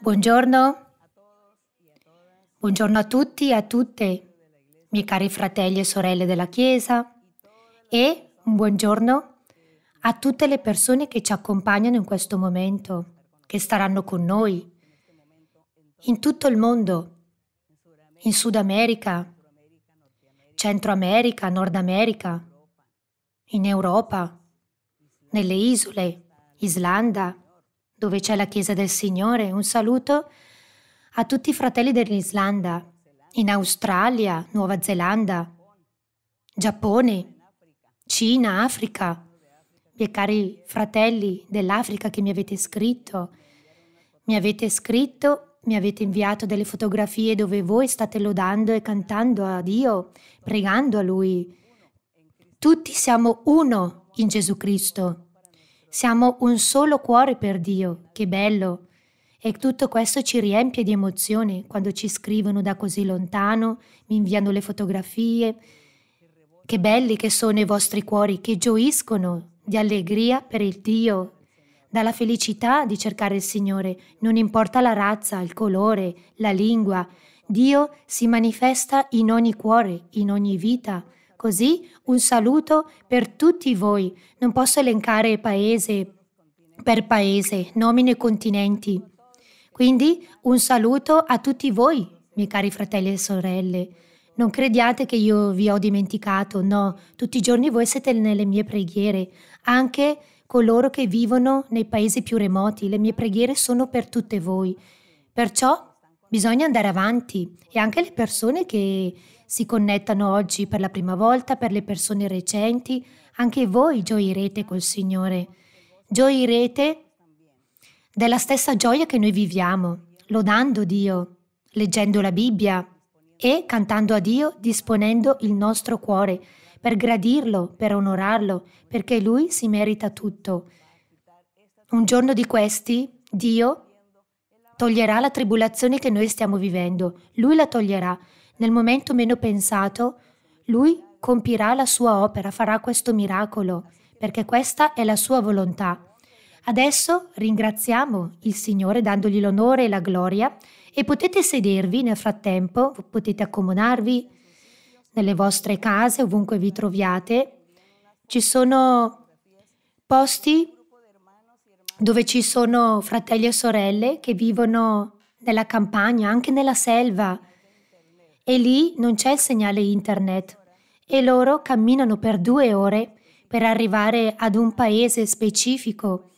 Buongiorno. Buongiorno a tutti e a tutte, miei cari fratelli e sorelle della Chiesa e un buongiorno a tutte le persone che ci accompagnano in questo momento, che staranno con noi, in tutto il mondo, in Sud America, Centro America, Nord America, in Europa, nelle isole, Islanda, dove c'è la Chiesa del Signore, un saluto a tutti i fratelli dell'Islanda, in Australia, Nuova Zelanda, Giappone, Cina, Africa, miei cari fratelli dell'Africa che mi avete scritto, mi avete scritto, mi avete inviato delle fotografie dove voi state lodando e cantando a Dio, pregando a Lui. Tutti siamo uno in Gesù Cristo. Siamo un solo cuore per Dio, che bello! E tutto questo ci riempie di emozione quando ci scrivono da così lontano, mi inviano le fotografie. Che belli che sono i vostri cuori, che gioiscono di allegria per il Dio, dalla felicità di cercare il Signore, non importa la razza, il colore, la lingua. Dio si manifesta in ogni cuore, in ogni vita, Così un saluto per tutti voi. Non posso elencare paese per paese, nomine e continenti. Quindi un saluto a tutti voi, miei cari fratelli e sorelle. Non crediate che io vi ho dimenticato, no, tutti i giorni voi siete nelle mie preghiere, anche coloro che vivono nei paesi più remoti, le mie preghiere sono per tutte voi. Perciò Bisogna andare avanti e anche le persone che si connettano oggi per la prima volta, per le persone recenti, anche voi gioirete col Signore. Gioirete della stessa gioia che noi viviamo, lodando Dio, leggendo la Bibbia e cantando a Dio, disponendo il nostro cuore per gradirlo, per onorarlo, perché Lui si merita tutto. Un giorno di questi, Dio toglierà la tribolazione che noi stiamo vivendo, lui la toglierà. Nel momento meno pensato, lui compirà la sua opera, farà questo miracolo, perché questa è la sua volontà. Adesso ringraziamo il Signore dandogli l'onore e la gloria e potete sedervi nel frattempo, potete accomodarvi nelle vostre case, ovunque vi troviate. Ci sono posti dove ci sono fratelli e sorelle che vivono nella campagna, anche nella selva. E lì non c'è il segnale internet. E loro camminano per due ore per arrivare ad un paese specifico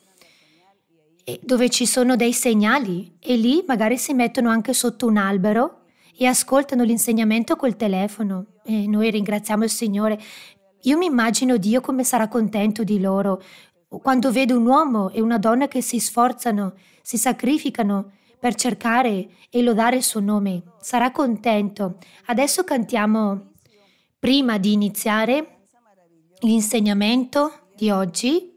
dove ci sono dei segnali e lì magari si mettono anche sotto un albero e ascoltano l'insegnamento col telefono e noi ringraziamo il Signore. Io mi immagino Dio come sarà contento di loro quando vedo un uomo e una donna che si sforzano, si sacrificano per cercare e lodare il suo nome. Sarà contento. Adesso cantiamo, prima di iniziare l'insegnamento di oggi,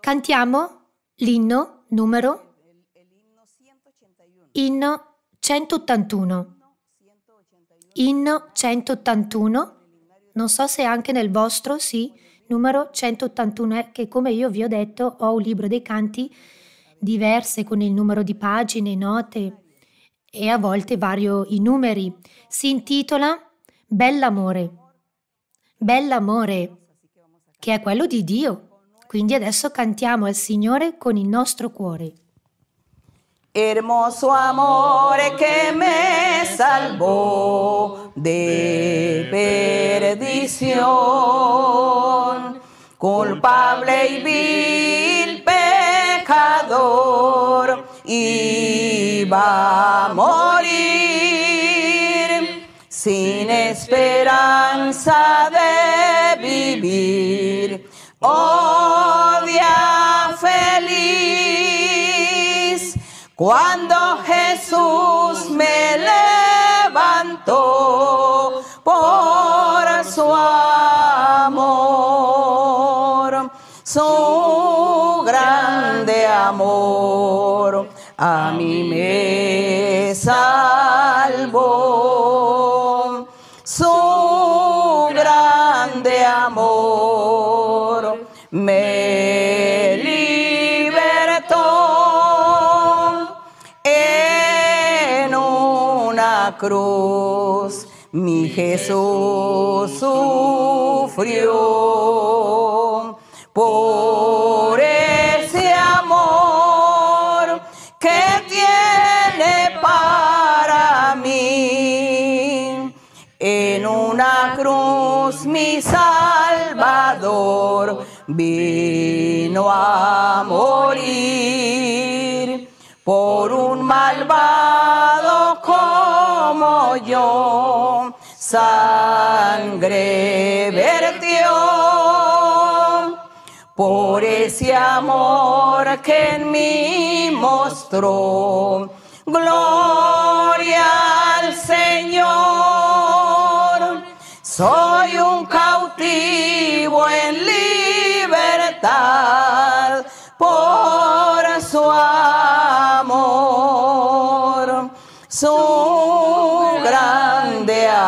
cantiamo l'inno numero inno 181. Inno 181 non so se anche nel vostro, sì, numero 181, che come io vi ho detto ho un libro dei canti diverse con il numero di pagine, note e a volte vario i numeri. Si intitola Bell'amore. Bell'amore, che è quello di Dio. Quindi adesso cantiamo al Signore con il nostro cuore. Hermoso amor que me salvó de perdición, culpable y vil pecador, iba a morir sin esperanza de vivir. Oh, Cuando Jesús me levantó por su amor, su grande amor a mí me salvó. Su grande amor. cruz mi Jesús sufrió por ese amor que tiene para mí. En una cruz mi Salvador vino a morir. sangre vertió por ese amor que en mí mostró. Gloria al Señor, soy un cautivo en libertad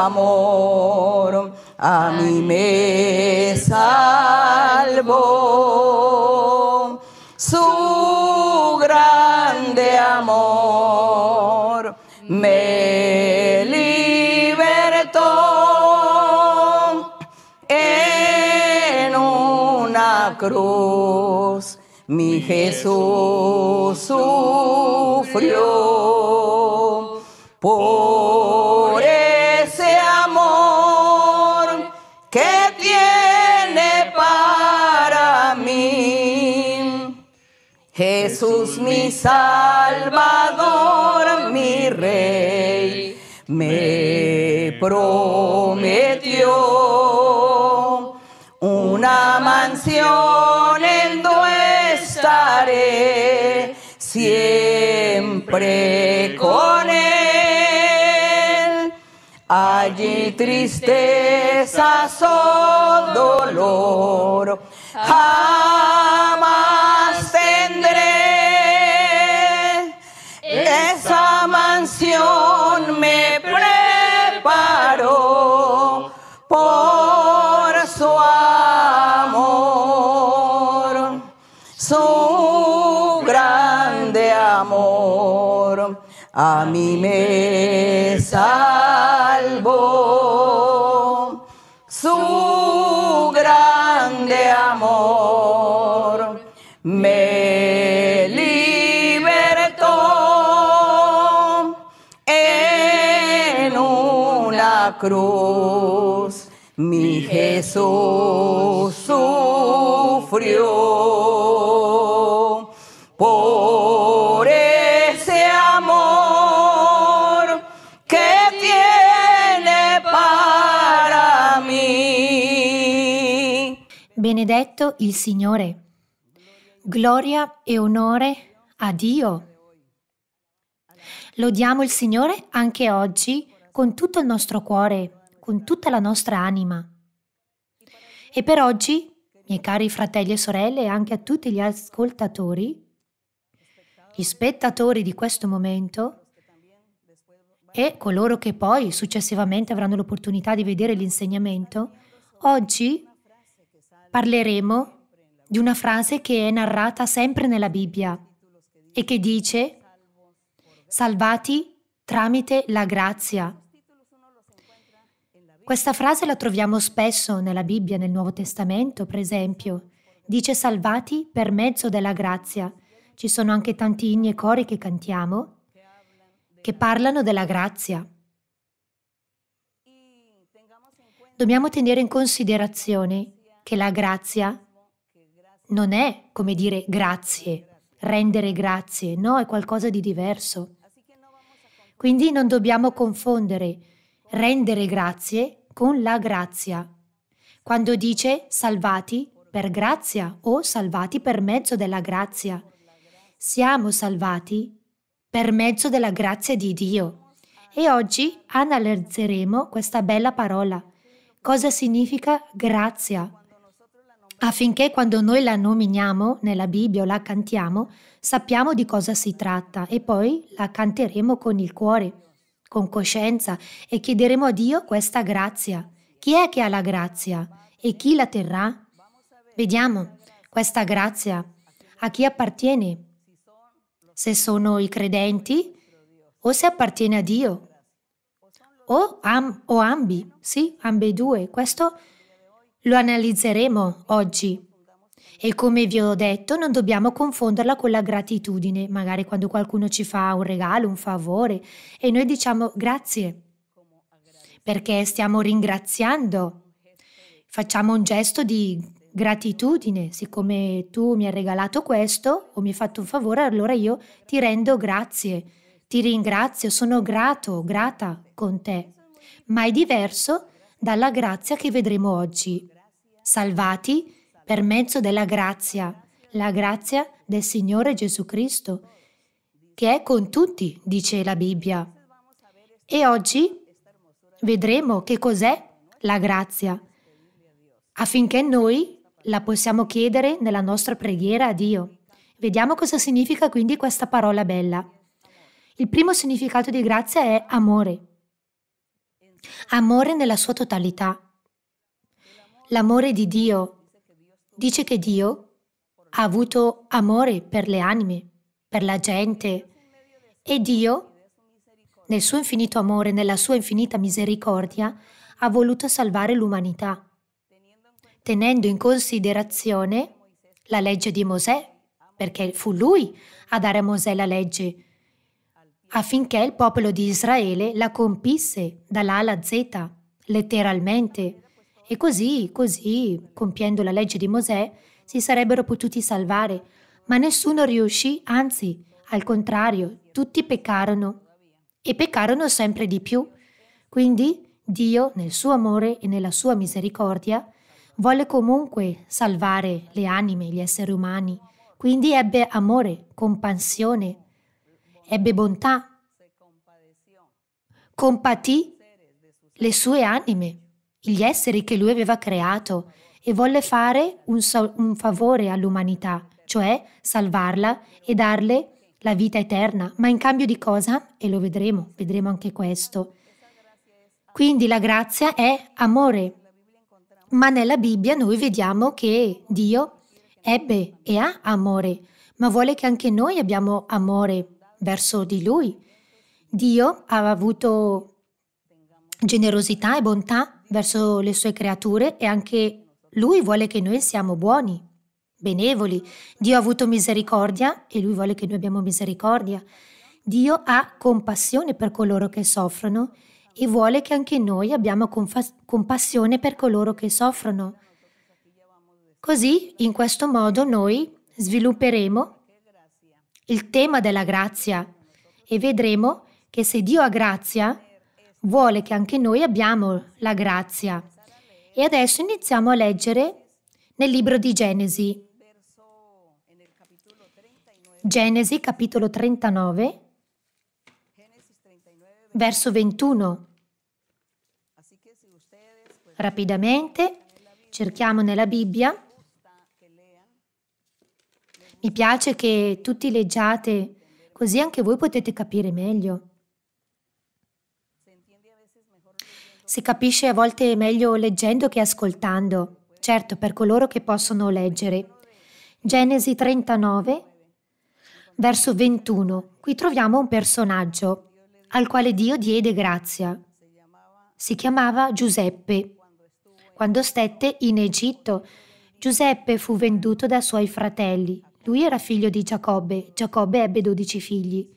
amor a mí me salvó. Su grande amor me libertó en una cruz. Mi Jesús sufrió por Jesús mi Salvador, mi Rey, me prometió una mansión en donde estaré siempre con Él. Allí tristeza o dolor jamás tendré. canción me preparó por su amor, su grande amor, a mí me salvó. cruz mi Jesús sufrió. Por ese amor tiene para mí. Benedetto il Signore. Gloria e onore a Dio. Lodiamo il Signore anche oggi con tutto il nostro cuore, con tutta la nostra anima. E per oggi, miei cari fratelli e sorelle, e anche a tutti gli ascoltatori, gli spettatori di questo momento e coloro che poi successivamente avranno l'opportunità di vedere l'insegnamento, oggi parleremo di una frase che è narrata sempre nella Bibbia e che dice, salvati tramite la grazia. Questa frase la troviamo spesso nella Bibbia, nel Nuovo Testamento, per esempio. Dice salvati per mezzo della grazia. Ci sono anche tanti inni e cori che cantiamo che parlano della grazia. Dobbiamo tenere in considerazione che la grazia non è come dire grazie, rendere grazie, no, è qualcosa di diverso. Quindi non dobbiamo confondere rendere grazie con la grazia. Quando dice salvati per grazia o salvati per mezzo della grazia, siamo salvati per mezzo della grazia di Dio. E oggi analizzeremo questa bella parola. Cosa significa grazia? Affinché quando noi la nominiamo nella Bibbia o la cantiamo, sappiamo di cosa si tratta e poi la canteremo con il cuore con coscienza e chiederemo a Dio questa grazia. Chi è che ha la grazia e chi la terrà? Vediamo questa grazia a chi appartiene. Se sono i credenti o se appartiene a Dio. O, am, o ambi, sì, ambedue. Questo lo analizzeremo oggi. E come vi ho detto, non dobbiamo confonderla con la gratitudine, magari quando qualcuno ci fa un regalo, un favore, e noi diciamo grazie, perché stiamo ringraziando, facciamo un gesto di gratitudine, siccome tu mi hai regalato questo o mi hai fatto un favore, allora io ti rendo grazie, ti ringrazio, sono grato, grata con te. Ma è diverso dalla grazia che vedremo oggi. Salvati per mezzo della grazia, la grazia del Signore Gesù Cristo, che è con tutti, dice la Bibbia. E oggi vedremo che cos'è la grazia, affinché noi la possiamo chiedere nella nostra preghiera a Dio. Vediamo cosa significa quindi questa parola bella. Il primo significato di grazia è amore. Amore nella sua totalità. L'amore di Dio dice che Dio ha avuto amore per le anime, per la gente e Dio, nel suo infinito amore, nella sua infinita misericordia, ha voluto salvare l'umanità, tenendo in considerazione la legge di Mosè, perché fu lui a dare a Mosè la legge, affinché il popolo di Israele la compisse dall'A alla Z, letteralmente. E così, così, compiendo la legge di Mosè, si sarebbero potuti salvare, ma nessuno riuscì, anzi, al contrario, tutti peccarono e peccarono sempre di più. Quindi Dio, nel suo amore e nella sua misericordia, volle comunque salvare le anime, gli esseri umani. Quindi ebbe amore, compassione, ebbe bontà, compatì le sue anime gli esseri che lui aveva creato e volle fare un, so- un favore all'umanità, cioè salvarla e darle la vita eterna, ma in cambio di cosa? E lo vedremo, vedremo anche questo. Quindi la grazia è amore, ma nella Bibbia noi vediamo che Dio ebbe e ha amore, ma vuole che anche noi abbiamo amore verso di Lui. Dio ha avuto generosità e bontà verso le sue creature e anche lui vuole che noi siamo buoni, benevoli. Dio ha avuto misericordia e lui vuole che noi abbiamo misericordia. Dio ha compassione per coloro che soffrono e vuole che anche noi abbiamo compassione per coloro che soffrono. Così, in questo modo, noi svilupperemo il tema della grazia e vedremo che se Dio ha grazia, vuole che anche noi abbiamo la grazia. E adesso iniziamo a leggere nel libro di Genesi. Genesi capitolo 39, verso 21. Rapidamente cerchiamo nella Bibbia. Mi piace che tutti leggiate, così anche voi potete capire meglio. Si capisce a volte meglio leggendo che ascoltando, certo per coloro che possono leggere. Genesi 39, verso 21. Qui troviamo un personaggio al quale Dio diede grazia. Si chiamava Giuseppe. Quando stette in Egitto, Giuseppe fu venduto da suoi fratelli. Lui era figlio di Giacobbe. Giacobbe ebbe dodici figli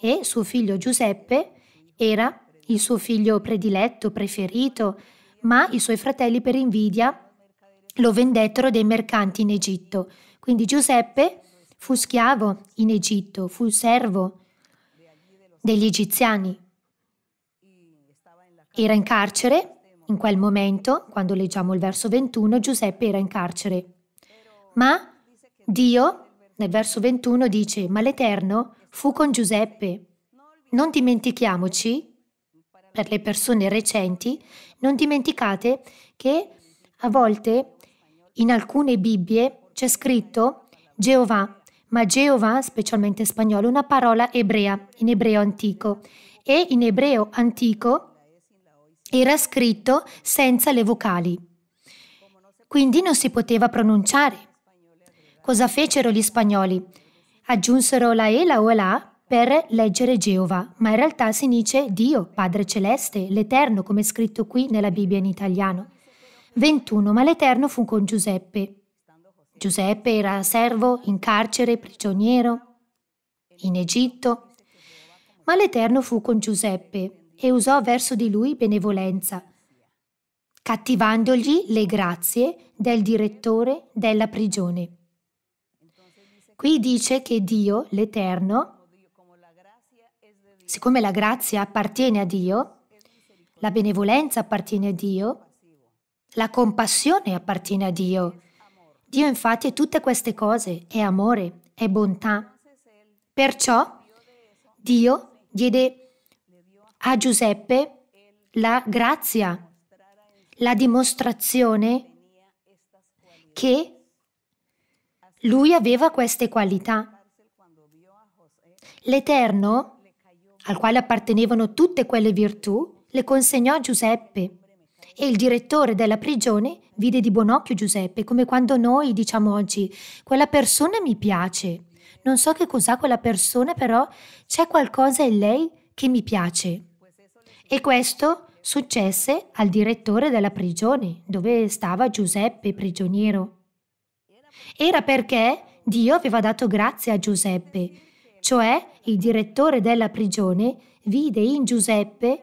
e suo figlio Giuseppe era il suo figlio prediletto, preferito, ma i suoi fratelli per invidia lo vendettero dei mercanti in Egitto. Quindi Giuseppe fu schiavo in Egitto, fu servo degli egiziani. Era in carcere in quel momento, quando leggiamo il verso 21, Giuseppe era in carcere. Ma Dio, nel verso 21, dice, ma l'Eterno fu con Giuseppe. Non dimentichiamoci per le persone recenti, non dimenticate che a volte in alcune Bibbie c'è scritto Geova, ma Geova, specialmente in spagnolo, è una parola ebrea, in ebreo antico. E in ebreo antico era scritto senza le vocali. Quindi non si poteva pronunciare. Cosa fecero gli spagnoli? Aggiunsero la E, la O e la A per leggere Geova, ma in realtà si dice Dio, Padre Celeste, l'Eterno, come è scritto qui nella Bibbia in italiano. 21. Ma l'Eterno fu con Giuseppe. Giuseppe era servo, in carcere, prigioniero, in Egitto. Ma l'Eterno fu con Giuseppe e usò verso di lui benevolenza, cattivandogli le grazie del direttore della prigione. Qui dice che Dio, l'Eterno, Siccome la grazia appartiene a Dio, la benevolenza appartiene a Dio, la compassione appartiene a Dio. Dio infatti è tutte queste cose, è amore, è bontà. Perciò Dio diede a Giuseppe la grazia, la dimostrazione che lui aveva queste qualità. L'Eterno al quale appartenevano tutte quelle virtù, le consegnò a Giuseppe. E il direttore della prigione vide di buon occhio Giuseppe, come quando noi diciamo oggi, quella persona mi piace. Non so che cos'ha quella persona, però c'è qualcosa in lei che mi piace. E questo successe al direttore della prigione, dove stava Giuseppe prigioniero. Era perché Dio aveva dato grazie a Giuseppe cioè il direttore della prigione, vide in Giuseppe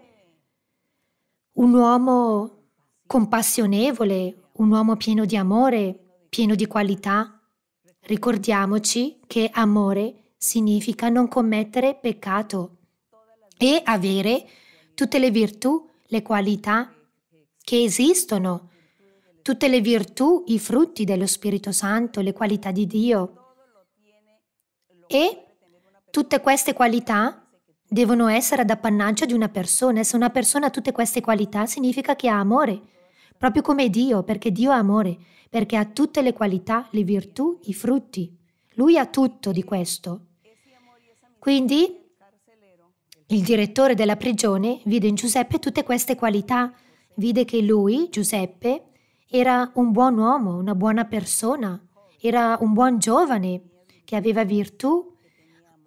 un uomo compassionevole, un uomo pieno di amore, pieno di qualità. Ricordiamoci che amore significa non commettere peccato e avere tutte le virtù, le qualità che esistono, tutte le virtù, i frutti dello Spirito Santo, le qualità di Dio. E Tutte queste qualità devono essere ad appannaggio di una persona e se una persona ha tutte queste qualità significa che ha amore, proprio come Dio, perché Dio ha amore, perché ha tutte le qualità, le virtù, i frutti. Lui ha tutto di questo. Quindi il direttore della prigione vide in Giuseppe tutte queste qualità, vide che lui, Giuseppe, era un buon uomo, una buona persona, era un buon giovane che aveva virtù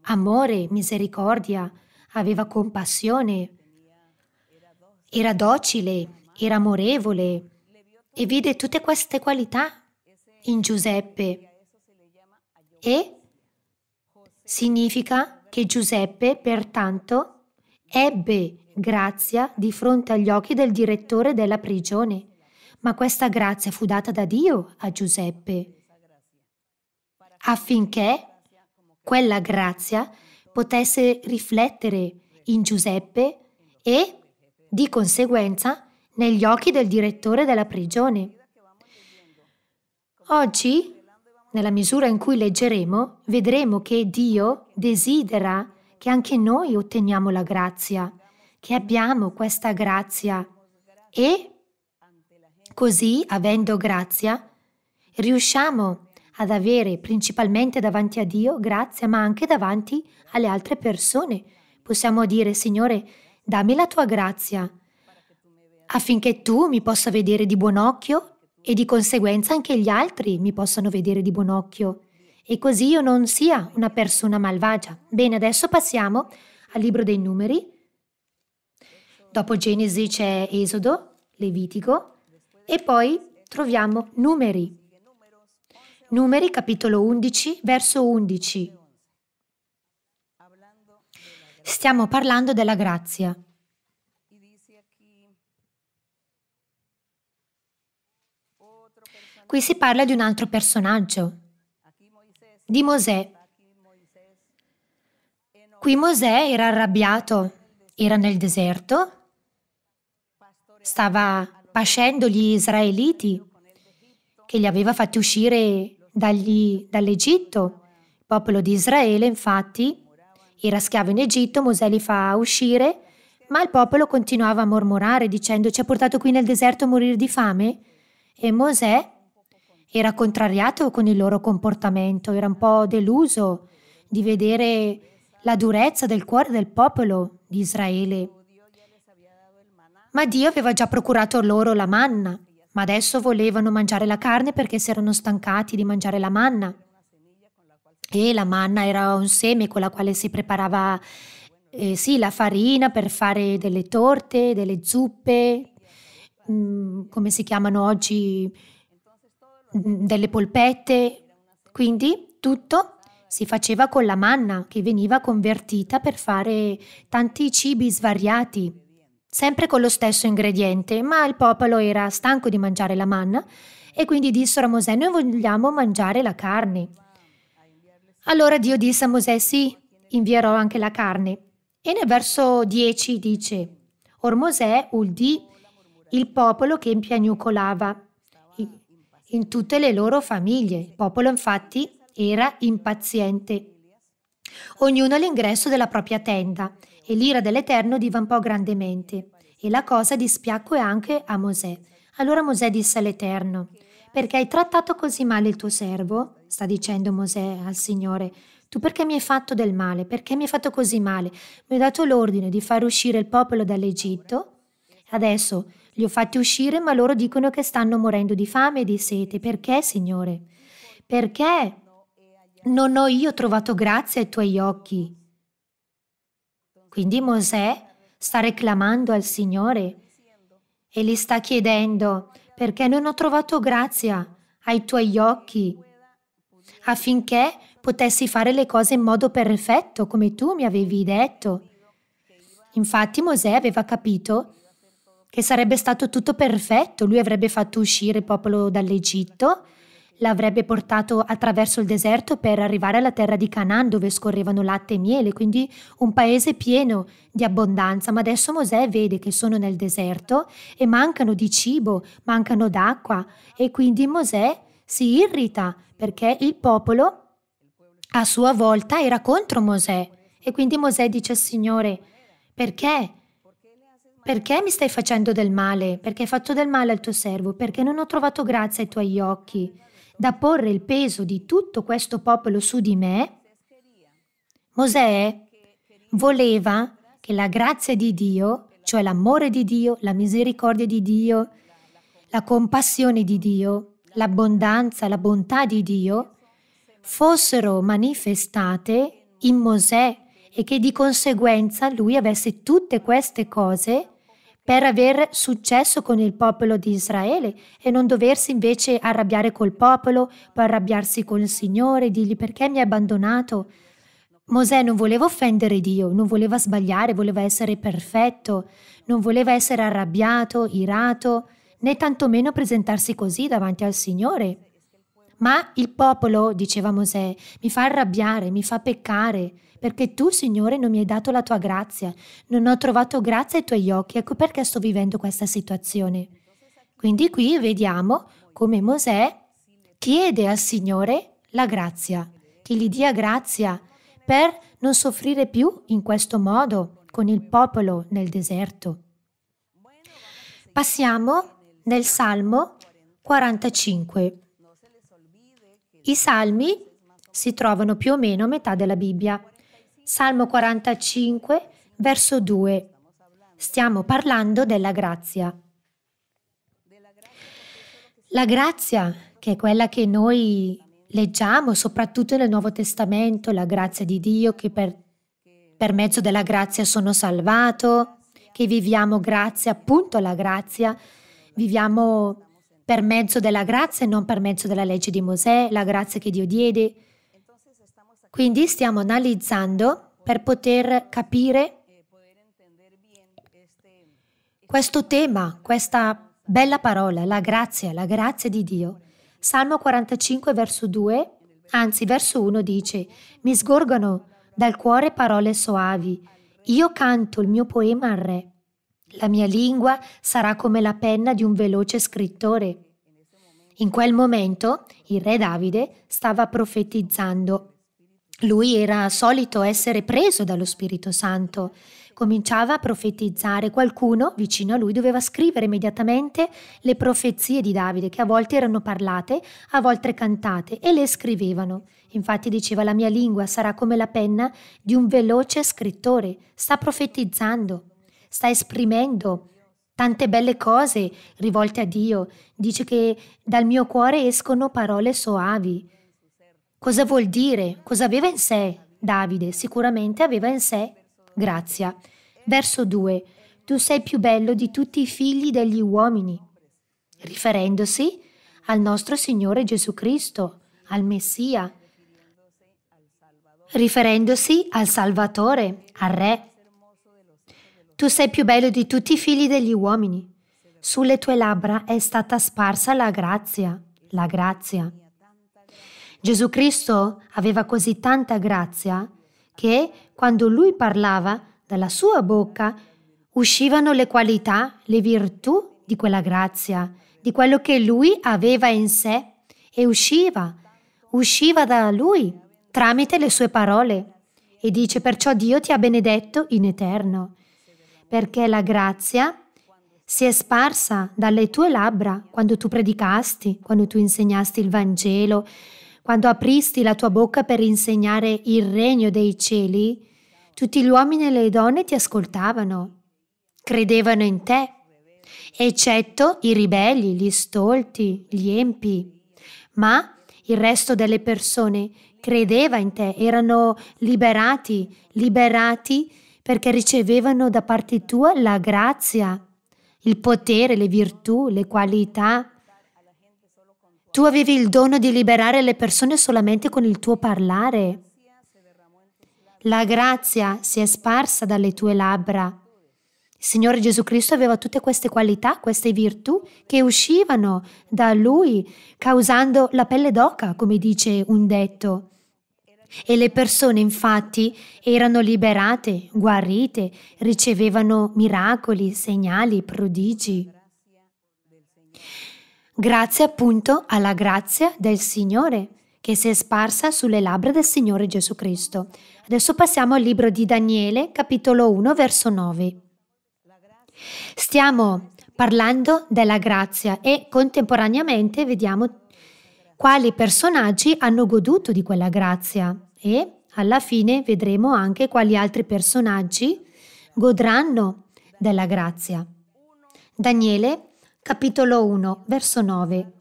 amore, misericordia, aveva compassione, era docile, era amorevole e vide tutte queste qualità in Giuseppe. E significa che Giuseppe, pertanto, ebbe grazia di fronte agli occhi del direttore della prigione, ma questa grazia fu data da Dio a Giuseppe affinché quella grazia potesse riflettere in Giuseppe e, di conseguenza, negli occhi del direttore della prigione. Oggi, nella misura in cui leggeremo, vedremo che Dio desidera che anche noi otteniamo la grazia, che abbiamo questa grazia e così, avendo grazia, riusciamo a ad avere principalmente davanti a Dio grazia, ma anche davanti alle altre persone. Possiamo dire, Signore, dammi la tua grazia affinché tu mi possa vedere di buon occhio e di conseguenza anche gli altri mi possano vedere di buon occhio e così io non sia una persona malvagia. Bene, adesso passiamo al libro dei numeri. Dopo Genesi c'è Esodo, Levitico e poi troviamo numeri. Numeri capitolo 11, verso 11. Stiamo parlando della grazia. Qui si parla di un altro personaggio, di Mosè. Qui Mosè era arrabbiato, era nel deserto, stava pascendo gli israeliti che li aveva fatti uscire dagli, dall'Egitto. Il popolo di Israele, infatti, era schiavo in Egitto, Mosè li fa uscire, ma il popolo continuava a mormorare dicendo ci ha portato qui nel deserto a morire di fame? E Mosè era contrariato con il loro comportamento, era un po' deluso di vedere la durezza del cuore del popolo di Israele. Ma Dio aveva già procurato loro la manna ma adesso volevano mangiare la carne perché si erano stancati di mangiare la manna. E la manna era un seme con la quale si preparava eh, sì, la farina per fare delle torte, delle zuppe, mh, mm, come si chiamano oggi, mh, mm, delle polpette. Quindi tutto si faceva con la manna che veniva convertita per fare tanti cibi svariati sempre con lo stesso ingrediente, ma il popolo era stanco di mangiare la manna e quindi dissero a Mosè, noi vogliamo mangiare la carne. Allora Dio disse a Mosè, sì, invierò anche la carne. E nel verso 10 dice, Or Mosè udì il popolo che impiagnucolava in tutte le loro famiglie. Il popolo infatti era impaziente. Ognuno all'ingresso della propria tenda e l'ira dell'Eterno divampò grandemente. E la cosa dispiacque anche a Mosè. Allora Mosè disse all'Eterno, perché hai trattato così male il tuo servo? Sta dicendo Mosè al Signore, tu perché mi hai fatto del male? Perché mi hai fatto così male? Mi hai dato l'ordine di far uscire il popolo dall'Egitto? Adesso li ho fatti uscire, ma loro dicono che stanno morendo di fame e di sete. Perché, Signore? Perché non ho io trovato grazia ai tuoi occhi? Quindi Mosè sta reclamando al Signore e gli sta chiedendo perché non ho trovato grazia ai tuoi occhi affinché potessi fare le cose in modo perfetto come tu mi avevi detto. Infatti Mosè aveva capito che sarebbe stato tutto perfetto, lui avrebbe fatto uscire il popolo dall'Egitto l'avrebbe portato attraverso il deserto per arrivare alla terra di Canaan dove scorrevano latte e miele, quindi un paese pieno di abbondanza, ma adesso Mosè vede che sono nel deserto e mancano di cibo, mancano d'acqua e quindi Mosè si irrita perché il popolo a sua volta era contro Mosè e quindi Mosè dice al Signore perché? Perché mi stai facendo del male? Perché hai fatto del male al tuo servo? Perché non ho trovato grazia ai tuoi occhi? da porre il peso di tutto questo popolo su di me, Mosè voleva che la grazia di Dio, cioè l'amore di Dio, la misericordia di Dio, la compassione di Dio, l'abbondanza, la bontà di Dio, fossero manifestate in Mosè e che di conseguenza lui avesse tutte queste cose per aver successo con il popolo di Israele e non doversi invece arrabbiare col popolo, poi arrabbiarsi con il Signore, dirgli perché mi hai abbandonato. Mosè non voleva offendere Dio, non voleva sbagliare, voleva essere perfetto, non voleva essere arrabbiato, irato, né tantomeno presentarsi così davanti al Signore. Ma il popolo, diceva Mosè, mi fa arrabbiare, mi fa peccare, perché tu, Signore, non mi hai dato la tua grazia, non ho trovato grazia ai tuoi occhi, ecco perché sto vivendo questa situazione. Quindi qui vediamo come Mosè chiede al Signore la grazia, che gli dia grazia per non soffrire più in questo modo con il popolo nel deserto. Passiamo nel Salmo 45. I salmi si trovano più o meno a metà della Bibbia. Salmo 45, verso 2. Stiamo parlando della grazia. La grazia, che è quella che noi leggiamo soprattutto nel Nuovo Testamento, la grazia di Dio che per, per mezzo della grazia sono salvato, che viviamo grazie, appunto alla grazia, viviamo per mezzo della grazia e non per mezzo della legge di Mosè, la grazia che Dio diede, quindi stiamo analizzando per poter capire questo tema, questa bella parola, la grazia, la grazia di Dio. Salmo 45 verso 2, anzi verso 1 dice, mi sgorgano dal cuore parole soavi, io canto il mio poema al re, la mia lingua sarà come la penna di un veloce scrittore. In quel momento il re Davide stava profetizzando lui era solito essere preso dallo Spirito Santo, cominciava a profetizzare, qualcuno vicino a lui doveva scrivere immediatamente le profezie di Davide, che a volte erano parlate, a volte cantate, e le scrivevano. Infatti diceva la mia lingua sarà come la penna di un veloce scrittore, sta profetizzando, sta esprimendo tante belle cose rivolte a Dio, dice che dal mio cuore escono parole soavi Cosa vuol dire? Cosa aveva in sé Davide? Sicuramente aveva in sé grazia. Verso 2. Tu sei più bello di tutti i figli degli uomini, riferendosi al nostro Signore Gesù Cristo, al Messia, riferendosi al Salvatore, al Re. Tu sei più bello di tutti i figli degli uomini. Sulle tue labbra è stata sparsa la grazia, la grazia. Gesù Cristo aveva così tanta grazia che quando lui parlava dalla sua bocca uscivano le qualità, le virtù di quella grazia, di quello che lui aveva in sé e usciva, usciva da lui tramite le sue parole. E dice perciò Dio ti ha benedetto in eterno, perché la grazia si è sparsa dalle tue labbra quando tu predicasti, quando tu insegnasti il Vangelo, quando apristi la tua bocca per insegnare il regno dei cieli, tutti gli uomini e le donne ti ascoltavano, credevano in te, eccetto i ribelli, gli stolti, gli empi. Ma il resto delle persone credeva in te, erano liberati, liberati perché ricevevano da parte tua la grazia, il potere, le virtù, le qualità, tu avevi il dono di liberare le persone solamente con il tuo parlare. La grazia si è sparsa dalle tue labbra. Il Signore Gesù Cristo aveva tutte queste qualità, queste virtù che uscivano da lui, causando la pelle d'oca, come dice un detto. E le persone infatti erano liberate, guarite, ricevevano miracoli, segnali, prodigi grazie appunto alla grazia del Signore che si è sparsa sulle labbra del Signore Gesù Cristo. Adesso passiamo al libro di Daniele, capitolo 1, verso 9. Stiamo parlando della grazia e contemporaneamente vediamo quali personaggi hanno goduto di quella grazia e alla fine vedremo anche quali altri personaggi godranno della grazia. Daniele capitolo 1, verso 9.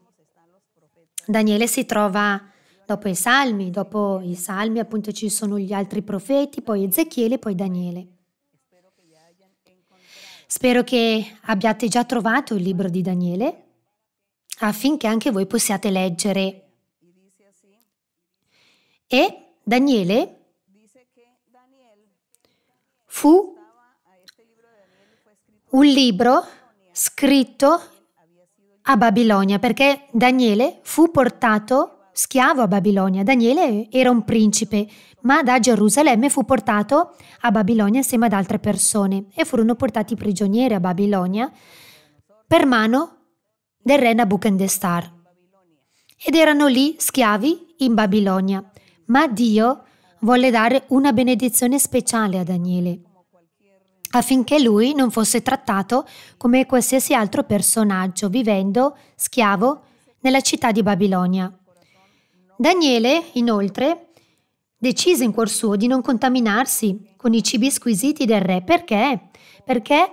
Daniele si trova dopo i salmi, dopo i salmi appunto ci sono gli altri profeti, poi Ezechiele, poi Daniele. Spero che abbiate già trovato il libro di Daniele affinché anche voi possiate leggere. E Daniele fu un libro scritto a Babilonia perché Daniele fu portato schiavo a Babilonia. Daniele era un principe, ma da Gerusalemme fu portato a Babilonia insieme ad altre persone e furono portati prigionieri a Babilonia per mano del re Nabucodonosor. Ed erano lì schiavi in Babilonia. Ma Dio volle dare una benedizione speciale a Daniele affinché lui non fosse trattato come qualsiasi altro personaggio vivendo schiavo nella città di Babilonia. Daniele, inoltre, decise in cuor suo di non contaminarsi con i cibi squisiti del re. Perché? Perché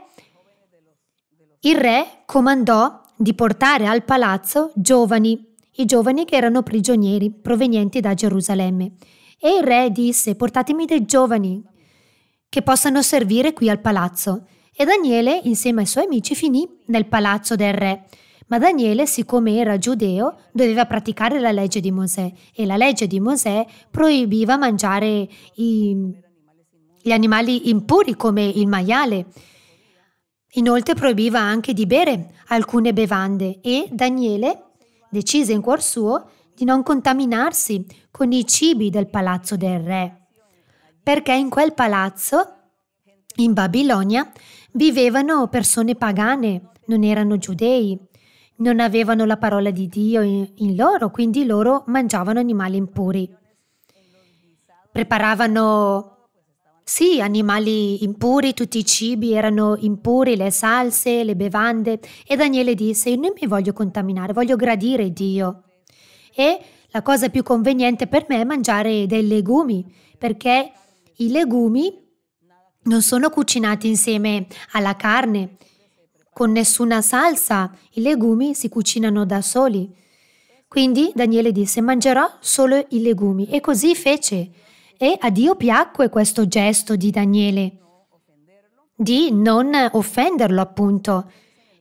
il re comandò di portare al palazzo giovani, i giovani che erano prigionieri provenienti da Gerusalemme. E il re disse, portatemi dei giovani che possano servire qui al palazzo. E Daniele, insieme ai suoi amici, finì nel palazzo del re. Ma Daniele, siccome era giudeo, doveva praticare la legge di Mosè e la legge di Mosè proibiva mangiare i, gli animali impuri come il maiale. Inoltre proibiva anche di bere alcune bevande e Daniele decise in cuor suo di non contaminarsi con i cibi del palazzo del re perché in quel palazzo, in Babilonia, vivevano persone pagane, non erano giudei, non avevano la parola di Dio in, loro, quindi loro mangiavano animali impuri. Preparavano, sì, animali impuri, tutti i cibi erano impuri, le salse, le bevande. E Daniele disse, io non mi voglio contaminare, voglio gradire Dio. E la cosa più conveniente per me è mangiare dei legumi, perché i legumi non sono cucinati insieme alla carne, con nessuna salsa, i legumi si cucinano da soli. Quindi Daniele disse mangerò solo i legumi e così fece. E a Dio piacque questo gesto di Daniele, di non offenderlo appunto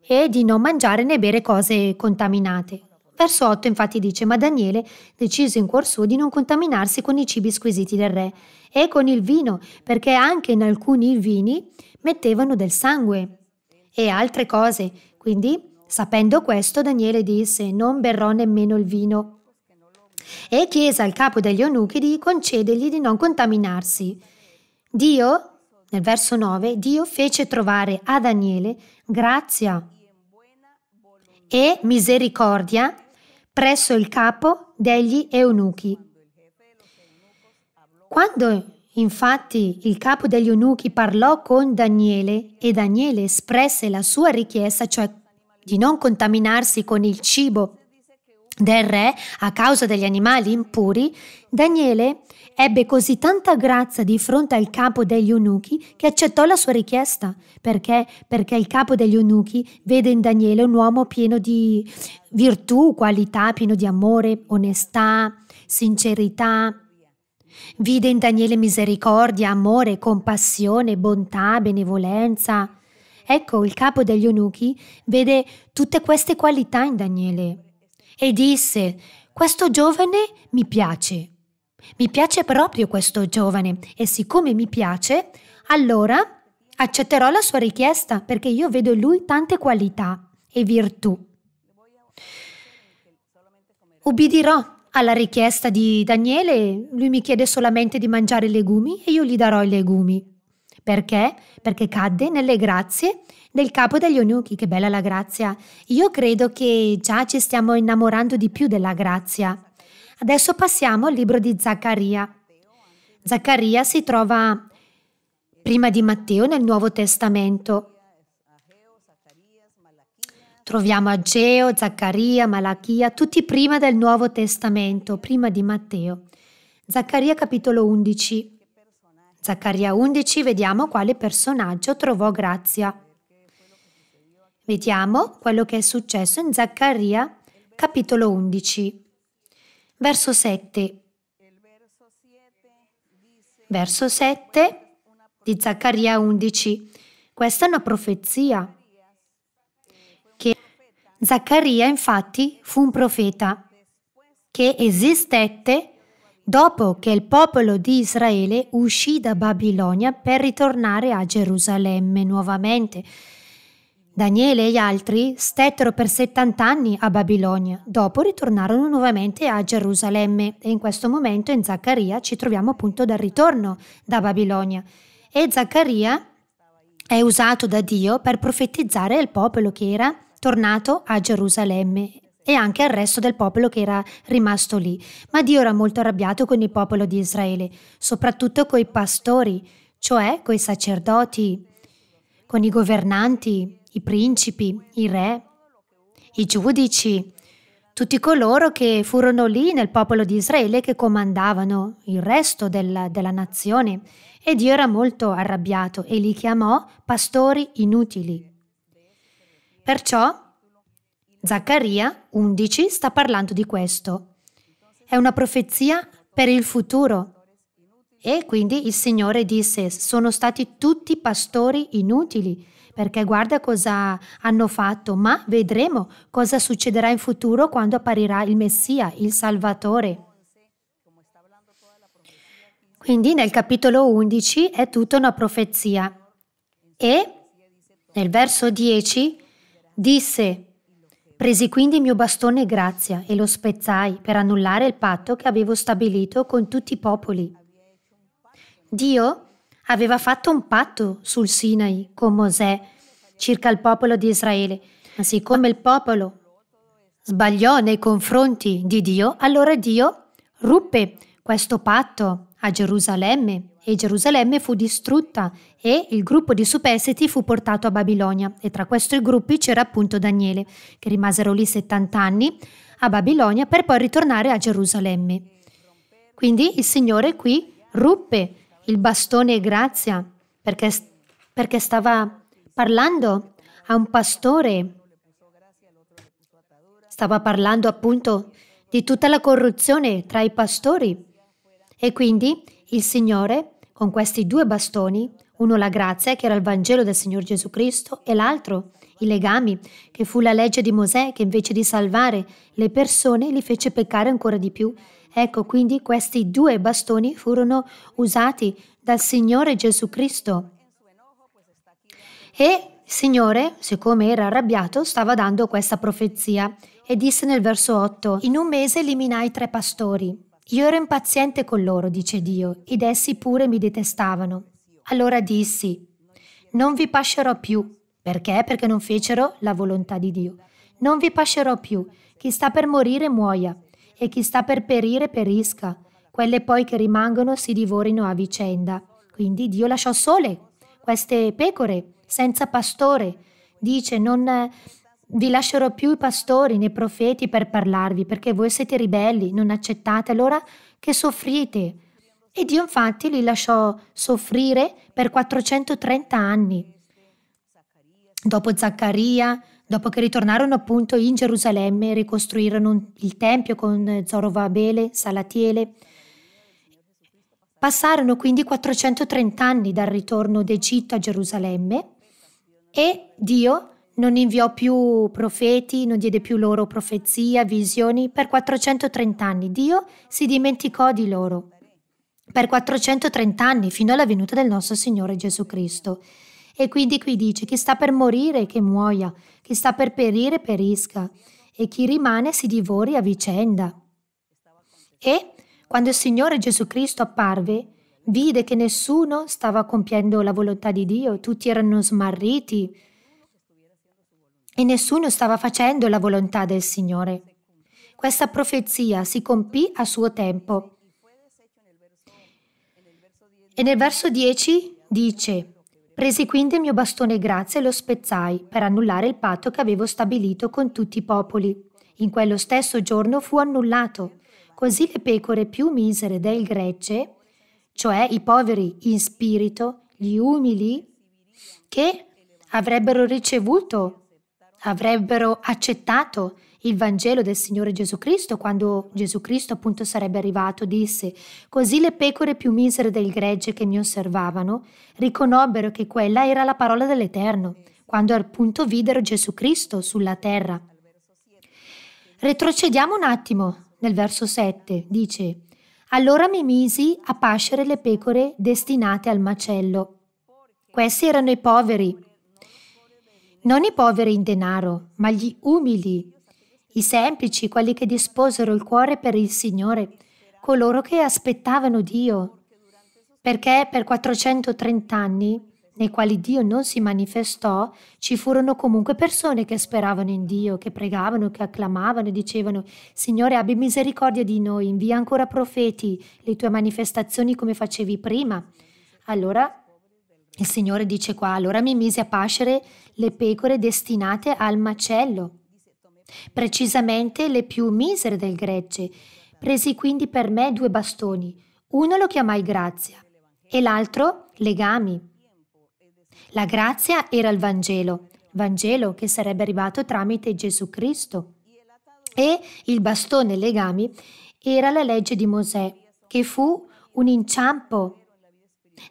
e di non mangiare né bere cose contaminate. Verso 8 infatti dice ma Daniele decise in cuor suo di non contaminarsi con i cibi squisiti del re e con il vino, perché anche in alcuni vini mettevano del sangue e altre cose. Quindi, sapendo questo, Daniele disse, non berrò nemmeno il vino. E chiese al capo degli eunuchi di concedergli di non contaminarsi. Dio, nel verso 9, Dio fece trovare a Daniele grazia e misericordia presso il capo degli eunuchi. Quando infatti il capo degli eunuchi parlò con Daniele e Daniele espresse la sua richiesta, cioè di non contaminarsi con il cibo del re a causa degli animali impuri, Daniele ebbe così tanta grazia di fronte al capo degli eunuchi che accettò la sua richiesta. Perché? Perché il capo degli eunuchi vede in Daniele un uomo pieno di virtù, qualità, pieno di amore, onestà, sincerità, Vide in Daniele misericordia, amore, compassione, bontà, benevolenza. Ecco, il capo degli eunuchi vede tutte queste qualità in Daniele e disse, questo giovane mi piace. Mi piace proprio questo giovane e siccome mi piace, allora accetterò la sua richiesta perché io vedo in lui tante qualità e virtù. Ubbidirò alla richiesta di Daniele, lui mi chiede solamente di mangiare legumi e io gli darò i legumi. Perché? Perché cadde nelle grazie del capo degli eunuchi. Che bella la grazia! Io credo che già ci stiamo innamorando di più della grazia. Adesso passiamo al libro di Zaccaria. Zaccaria si trova prima di Matteo nel Nuovo Testamento. Troviamo Ageo, Zaccaria, Malachia, tutti prima del Nuovo Testamento, prima di Matteo. Zaccaria capitolo 11. Zaccaria 11 vediamo quale personaggio trovò grazia. Vediamo quello che è successo in Zaccaria capitolo 11. Verso 7. Verso 7 di Zaccaria 11. Questa è una profezia che Zaccaria infatti fu un profeta che esistette dopo che il popolo di Israele uscì da Babilonia per ritornare a Gerusalemme nuovamente. Daniele e gli altri stettero per 70 anni a Babilonia, dopo ritornarono nuovamente a Gerusalemme e in questo momento in Zaccaria ci troviamo appunto dal ritorno da Babilonia. E Zaccaria è usato da Dio per profetizzare il popolo che era tornato a Gerusalemme e anche al resto del popolo che era rimasto lì. Ma Dio era molto arrabbiato con il popolo di Israele, soprattutto coi pastori, cioè coi sacerdoti, con i governanti, i principi, i re, i giudici, tutti coloro che furono lì nel popolo di Israele che comandavano il resto della, della nazione. E Dio era molto arrabbiato e li chiamò pastori inutili. Perciò Zaccaria 11 sta parlando di questo. È una profezia per il futuro. E quindi il Signore disse, sono stati tutti pastori inutili, perché guarda cosa hanno fatto, ma vedremo cosa succederà in futuro quando apparirà il Messia, il Salvatore. Quindi nel capitolo 11 è tutta una profezia. E nel verso 10 Disse, presi quindi il mio bastone grazia e lo spezzai per annullare il patto che avevo stabilito con tutti i popoli. Dio aveva fatto un patto sul Sinai con Mosè circa il popolo di Israele, ma siccome il popolo sbagliò nei confronti di Dio, allora Dio ruppe questo patto a Gerusalemme e Gerusalemme fu distrutta e il gruppo di superstiti fu portato a Babilonia e tra questi gruppi c'era appunto Daniele, che rimasero lì 70 anni a Babilonia per poi ritornare a Gerusalemme. Quindi il Signore qui ruppe il bastone grazia perché, perché stava parlando a un pastore, stava parlando appunto di tutta la corruzione tra i pastori e quindi il Signore, con questi due bastoni, uno la grazia, che era il Vangelo del Signore Gesù Cristo, e l'altro i legami, che fu la legge di Mosè, che invece di salvare le persone li fece peccare ancora di più. Ecco, quindi questi due bastoni furono usati dal Signore Gesù Cristo. E il Signore, siccome era arrabbiato, stava dando questa profezia e disse nel verso 8, in un mese eliminai tre pastori io ero impaziente con loro, dice Dio, ed essi pure mi detestavano. Allora dissi, non vi pascerò più. Perché? Perché non fecero la volontà di Dio. Non vi pascerò più. Chi sta per morire muoia, e chi sta per perire perisca. Quelle poi che rimangono si divorino a vicenda. Quindi Dio lasciò sole queste pecore senza pastore. Dice, non vi lascerò più i pastori né i profeti per parlarvi, perché voi siete ribelli, non accettate allora che soffrite. E Dio infatti li lasciò soffrire per 430 anni. Dopo Zaccaria, dopo che ritornarono appunto in Gerusalemme, ricostruirono il Tempio con Zorobabele, Salatiele. Passarono quindi 430 anni dal ritorno d'Egitto a Gerusalemme e Dio non inviò più profeti, non diede più loro profezia, visioni. Per 430 anni Dio si dimenticò di loro. Per 430 anni, fino alla venuta del nostro Signore Gesù Cristo. E quindi qui dice, chi sta per morire che muoia, chi sta per perire perisca, e chi rimane si divori a vicenda. E quando il Signore Gesù Cristo apparve, vide che nessuno stava compiendo la volontà di Dio, tutti erano smarriti, e nessuno stava facendo la volontà del Signore. Questa profezia si compì a suo tempo. E nel verso 10 dice, Presi quindi il mio bastone grazie e lo spezzai per annullare il patto che avevo stabilito con tutti i popoli. In quello stesso giorno fu annullato. Così le pecore più misere del gregge, cioè i poveri in spirito, gli umili, che avrebbero ricevuto avrebbero accettato il Vangelo del Signore Gesù Cristo quando Gesù Cristo appunto sarebbe arrivato, disse, così le pecore più misere del gregge che mi osservavano riconobbero che quella era la parola dell'Eterno, quando appunto videro Gesù Cristo sulla terra. Retrocediamo un attimo nel verso 7, dice, allora mi misi a pascere le pecore destinate al macello. Questi erano i poveri, non i poveri in denaro, ma gli umili, i semplici, quelli che disposero il cuore per il Signore, coloro che aspettavano Dio. Perché per 430 anni, nei quali Dio non si manifestò, ci furono comunque persone che speravano in Dio, che pregavano, che acclamavano e dicevano Signore abbi misericordia di noi, invia ancora profeti, le tue manifestazioni come facevi prima. Allora il Signore dice qua, allora mi mise a pascere le pecore destinate al macello, precisamente le più misere del gregge. Presi quindi per me due bastoni, uno lo chiamai grazia e l'altro legami. La grazia era il Vangelo, Vangelo che sarebbe arrivato tramite Gesù Cristo. E il bastone legami era la legge di Mosè, che fu un inciampo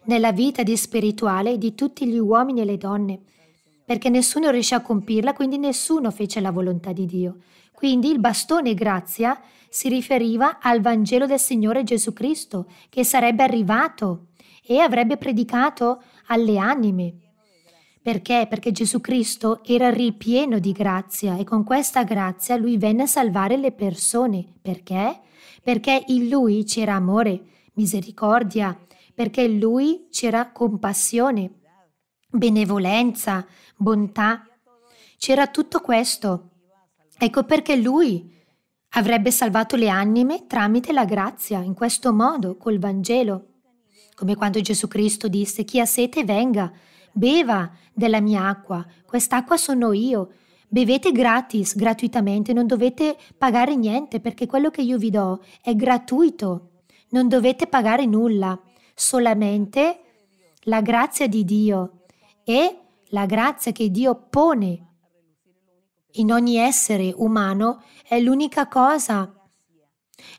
nella vita di spirituale di tutti gli uomini e le donne, perché nessuno riuscì a compirla, quindi nessuno fece la volontà di Dio. Quindi il bastone grazia si riferiva al Vangelo del Signore Gesù Cristo, che sarebbe arrivato e avrebbe predicato alle anime. Perché? Perché Gesù Cristo era ripieno di grazia e con questa grazia lui venne a salvare le persone. Perché? Perché in lui c'era amore, misericordia, amore perché in lui c'era compassione, benevolenza, bontà. C'era tutto questo. Ecco perché lui avrebbe salvato le anime tramite la grazia, in questo modo, col Vangelo. Come quando Gesù Cristo disse, chi ha sete venga, beva della mia acqua, quest'acqua sono io. Bevete gratis, gratuitamente, non dovete pagare niente perché quello che io vi do è gratuito, non dovete pagare nulla solamente la grazia di Dio e la grazia che Dio pone in ogni essere umano è l'unica cosa,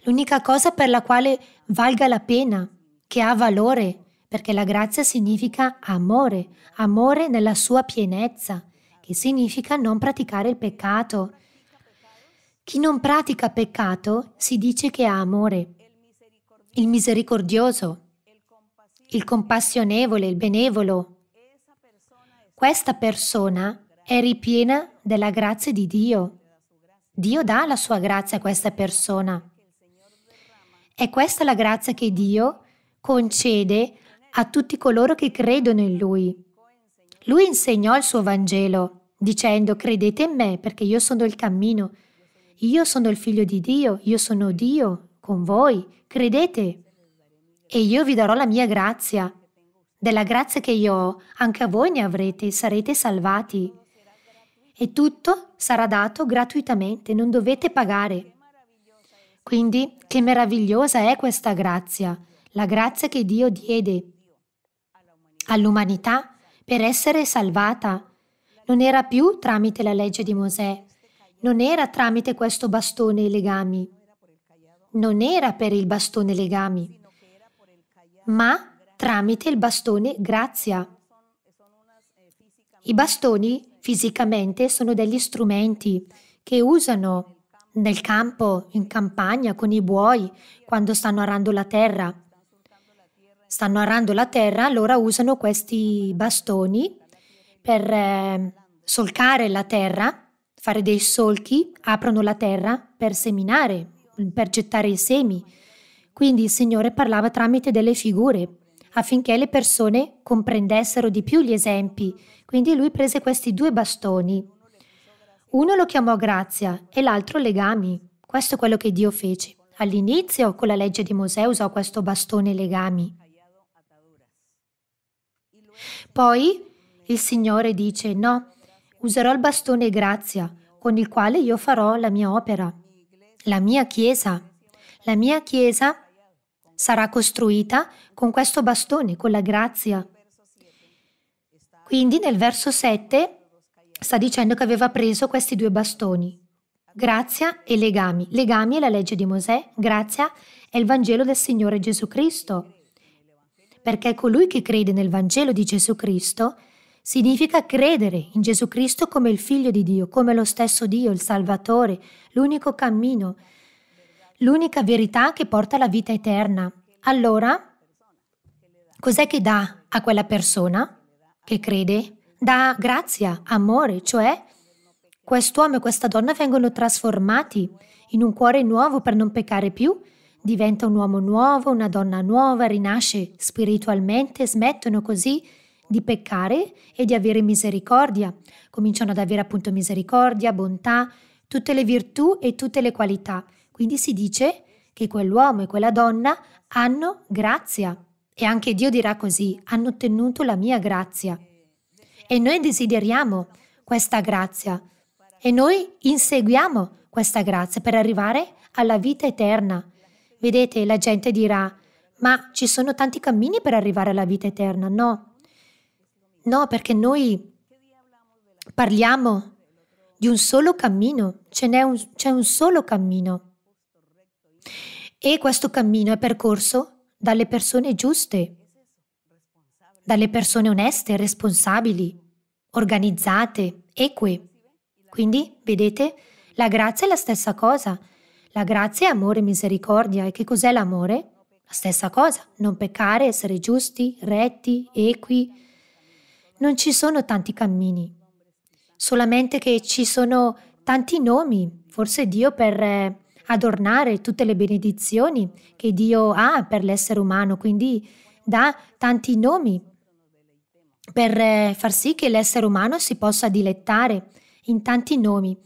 l'unica cosa per la quale valga la pena, che ha valore, perché la grazia significa amore, amore nella sua pienezza, che significa non praticare il peccato. Chi non pratica peccato si dice che ha amore, il misericordioso, il compassionevole, il benevolo. Questa persona è ripiena della grazia di Dio. Dio dà la sua grazia a questa persona. È questa la grazia che Dio concede a tutti coloro che credono in Lui. Lui insegnò il suo Vangelo dicendo credete in me perché io sono il cammino, io sono il figlio di Dio, io sono Dio con voi, credete e io vi darò la mia grazia. Della grazia che io ho, anche a voi ne avrete, sarete salvati. E tutto sarà dato gratuitamente, non dovete pagare. Quindi, che meravigliosa è questa grazia, la grazia che Dio diede all'umanità per essere salvata. Non era più tramite la legge di Mosè, non era tramite questo bastone e legami, non era per il bastone e legami, ma tramite il bastone grazia. I bastoni fisicamente sono degli strumenti che usano nel campo, in campagna, con i buoi, quando stanno arando la terra. Stanno arando la terra, allora usano questi bastoni per eh, solcare la terra, fare dei solchi, aprono la terra per seminare, per gettare i semi quindi il Signore parlava tramite delle figure affinché le persone comprendessero di più gli esempi. Quindi lui prese questi due bastoni. Uno lo chiamò grazia e l'altro legami. Questo è quello che Dio fece. All'inizio con la legge di Mosè usò questo bastone legami. Poi il Signore dice no, userò il bastone grazia con il quale io farò la mia opera, la mia chiesa. La mia chiesa sarà costruita con questo bastone, con la grazia. Quindi nel verso 7 sta dicendo che aveva preso questi due bastoni, grazia e legami. Legami è la legge di Mosè, grazia è il Vangelo del Signore Gesù Cristo. Perché colui che crede nel Vangelo di Gesù Cristo significa credere in Gesù Cristo come il Figlio di Dio, come lo stesso Dio, il Salvatore, l'unico cammino, l'unica verità che porta alla vita eterna. Allora, cos'è che dà a quella persona che crede? Dà grazia, amore, cioè quest'uomo e questa donna vengono trasformati in un cuore nuovo per non peccare più, diventa un uomo nuovo, una donna nuova, rinasce spiritualmente, smettono così di peccare e di avere misericordia, cominciano ad avere appunto misericordia, bontà, tutte le virtù e tutte le qualità quindi si dice che quell'uomo e quella donna hanno grazia. E anche Dio dirà così, hanno ottenuto la mia grazia. E noi desideriamo questa grazia. E noi inseguiamo questa grazia per arrivare alla vita eterna. Vedete, la gente dirà, ma ci sono tanti cammini per arrivare alla vita eterna. No, no, perché noi parliamo di un solo cammino, un, c'è un solo cammino. E questo cammino è percorso dalle persone giuste, dalle persone oneste, responsabili, organizzate, eque. Quindi, vedete, la grazia è la stessa cosa. La grazia è amore e misericordia. E che cos'è l'amore? La stessa cosa, non peccare, essere giusti, retti, equi. Non ci sono tanti cammini, solamente che ci sono tanti nomi. Forse Dio per eh, adornare tutte le benedizioni che Dio ha per l'essere umano, quindi dà tanti nomi per eh, far sì che l'essere umano si possa dilettare in tanti nomi,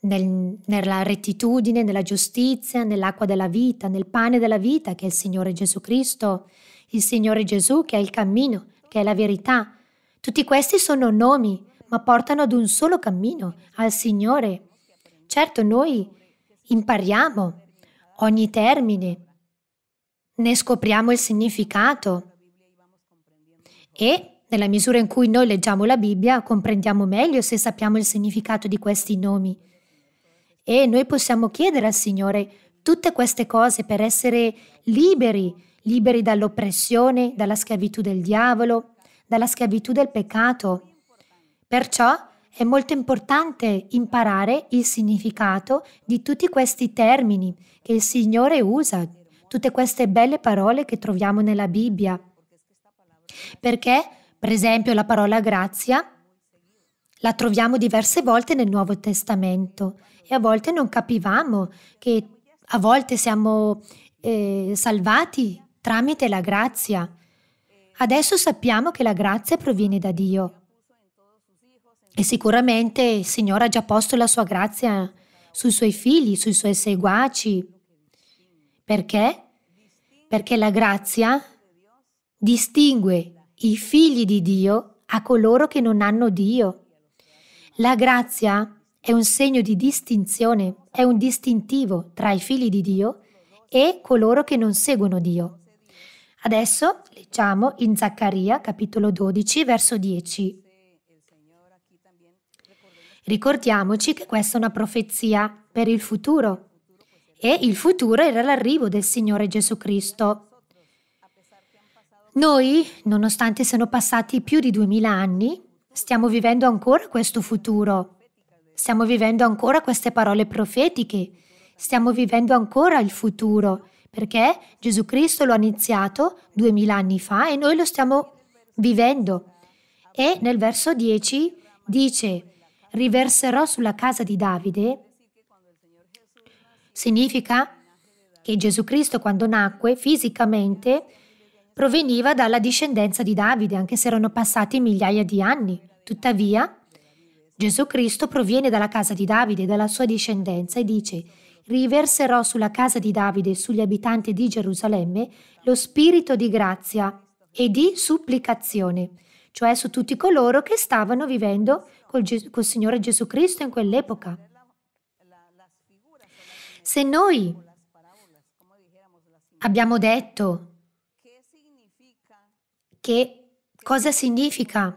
nel, nella rettitudine, nella giustizia, nell'acqua della vita, nel pane della vita che è il Signore Gesù Cristo, il Signore Gesù che è il cammino, che è la verità. Tutti questi sono nomi, ma portano ad un solo cammino, al Signore. Certo, noi impariamo ogni termine, ne scopriamo il significato e nella misura in cui noi leggiamo la Bibbia comprendiamo meglio se sappiamo il significato di questi nomi. E noi possiamo chiedere al Signore tutte queste cose per essere liberi, liberi dall'oppressione, dalla schiavitù del diavolo, dalla schiavitù del peccato. Perciò è molto importante imparare il significato di tutti questi termini che il Signore usa, tutte queste belle parole che troviamo nella Bibbia. Perché, per esempio, la parola grazia la troviamo diverse volte nel Nuovo Testamento e a volte non capivamo che a volte siamo eh, salvati tramite la grazia. Adesso sappiamo che la grazia proviene da Dio. E sicuramente il Signore ha già posto la sua grazia sui suoi figli, sui suoi seguaci. Perché? Perché la grazia distingue i figli di Dio a coloro che non hanno Dio. La grazia è un segno di distinzione, è un distintivo tra i figli di Dio e coloro che non seguono Dio. Adesso leggiamo in Zaccaria capitolo 12 verso 10. Ricordiamoci che questa è una profezia per il futuro e il futuro era l'arrivo del Signore Gesù Cristo. Noi, nonostante siano passati più di duemila anni, stiamo vivendo ancora questo futuro, stiamo vivendo ancora queste parole profetiche, stiamo vivendo ancora il futuro, perché Gesù Cristo lo ha iniziato duemila anni fa e noi lo stiamo vivendo. E nel verso 10 dice, riverserò sulla casa di Davide significa che Gesù Cristo quando nacque fisicamente proveniva dalla discendenza di Davide, anche se erano passati migliaia di anni. Tuttavia, Gesù Cristo proviene dalla casa di Davide, dalla sua discendenza e dice riverserò sulla casa di Davide e sugli abitanti di Gerusalemme lo spirito di grazia e di supplicazione, cioè su tutti coloro che stavano vivendo col, Gesù, col Signore Gesù Cristo in quell'epoca. Se noi abbiamo detto che cosa significa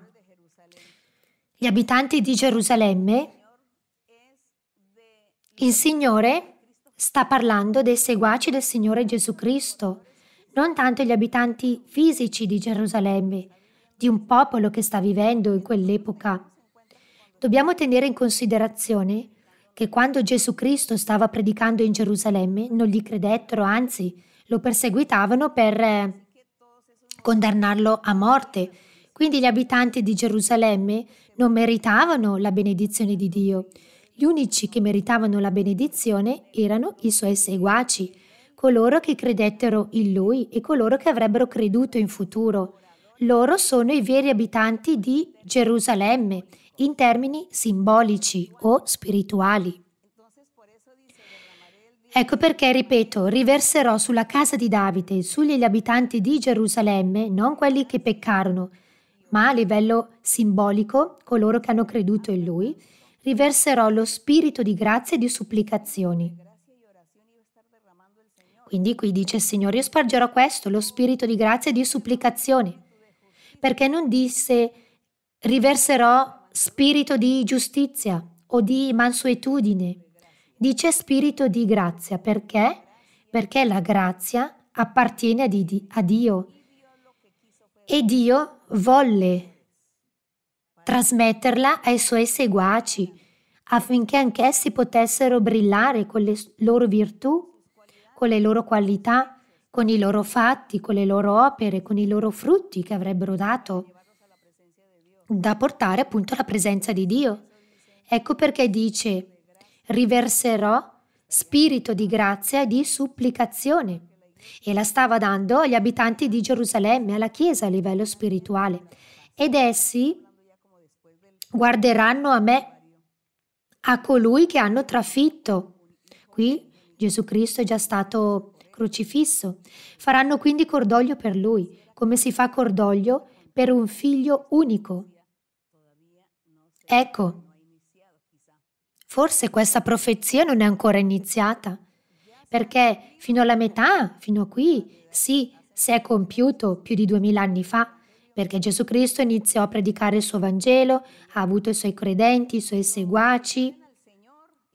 gli abitanti di Gerusalemme, il Signore sta parlando dei seguaci del Signore Gesù Cristo, non tanto gli abitanti fisici di Gerusalemme, di un popolo che sta vivendo in quell'epoca. Dobbiamo tenere in considerazione che quando Gesù Cristo stava predicando in Gerusalemme non gli credettero, anzi lo perseguitavano per eh, condannarlo a morte. Quindi gli abitanti di Gerusalemme non meritavano la benedizione di Dio. Gli unici che meritavano la benedizione erano i suoi seguaci, coloro che credettero in lui e coloro che avrebbero creduto in futuro. Loro sono i veri abitanti di Gerusalemme in termini simbolici o spirituali. Ecco perché, ripeto, riverserò sulla casa di Davide, sugli abitanti di Gerusalemme, non quelli che peccarono, ma a livello simbolico, coloro che hanno creduto in lui, riverserò lo spirito di grazia e di supplicazioni. Quindi qui dice il Signore, io spargerò questo, lo spirito di grazia e di supplicazione, perché non disse riverserò spirito di giustizia o di mansuetudine. Dice spirito di grazia perché? Perché la grazia appartiene a, Dio e Dio volle trasmetterla ai suoi seguaci affinché anch'essi potessero brillare con le loro virtù, con le loro qualità, con i loro fatti, con le loro opere, con i loro frutti che avrebbero dato da portare appunto alla presenza di Dio. Ecco perché dice, riverserò spirito di grazia e di supplicazione. E la stava dando agli abitanti di Gerusalemme, alla Chiesa a livello spirituale. Ed essi guarderanno a me, a colui che hanno trafitto. Qui Gesù Cristo è già stato crocifisso. Faranno quindi cordoglio per lui, come si fa cordoglio per un figlio unico. Ecco, forse questa profezia non è ancora iniziata, perché fino alla metà, fino a qui, sì, si è compiuto più di duemila anni fa, perché Gesù Cristo iniziò a predicare il suo Vangelo, ha avuto i suoi credenti, i suoi seguaci,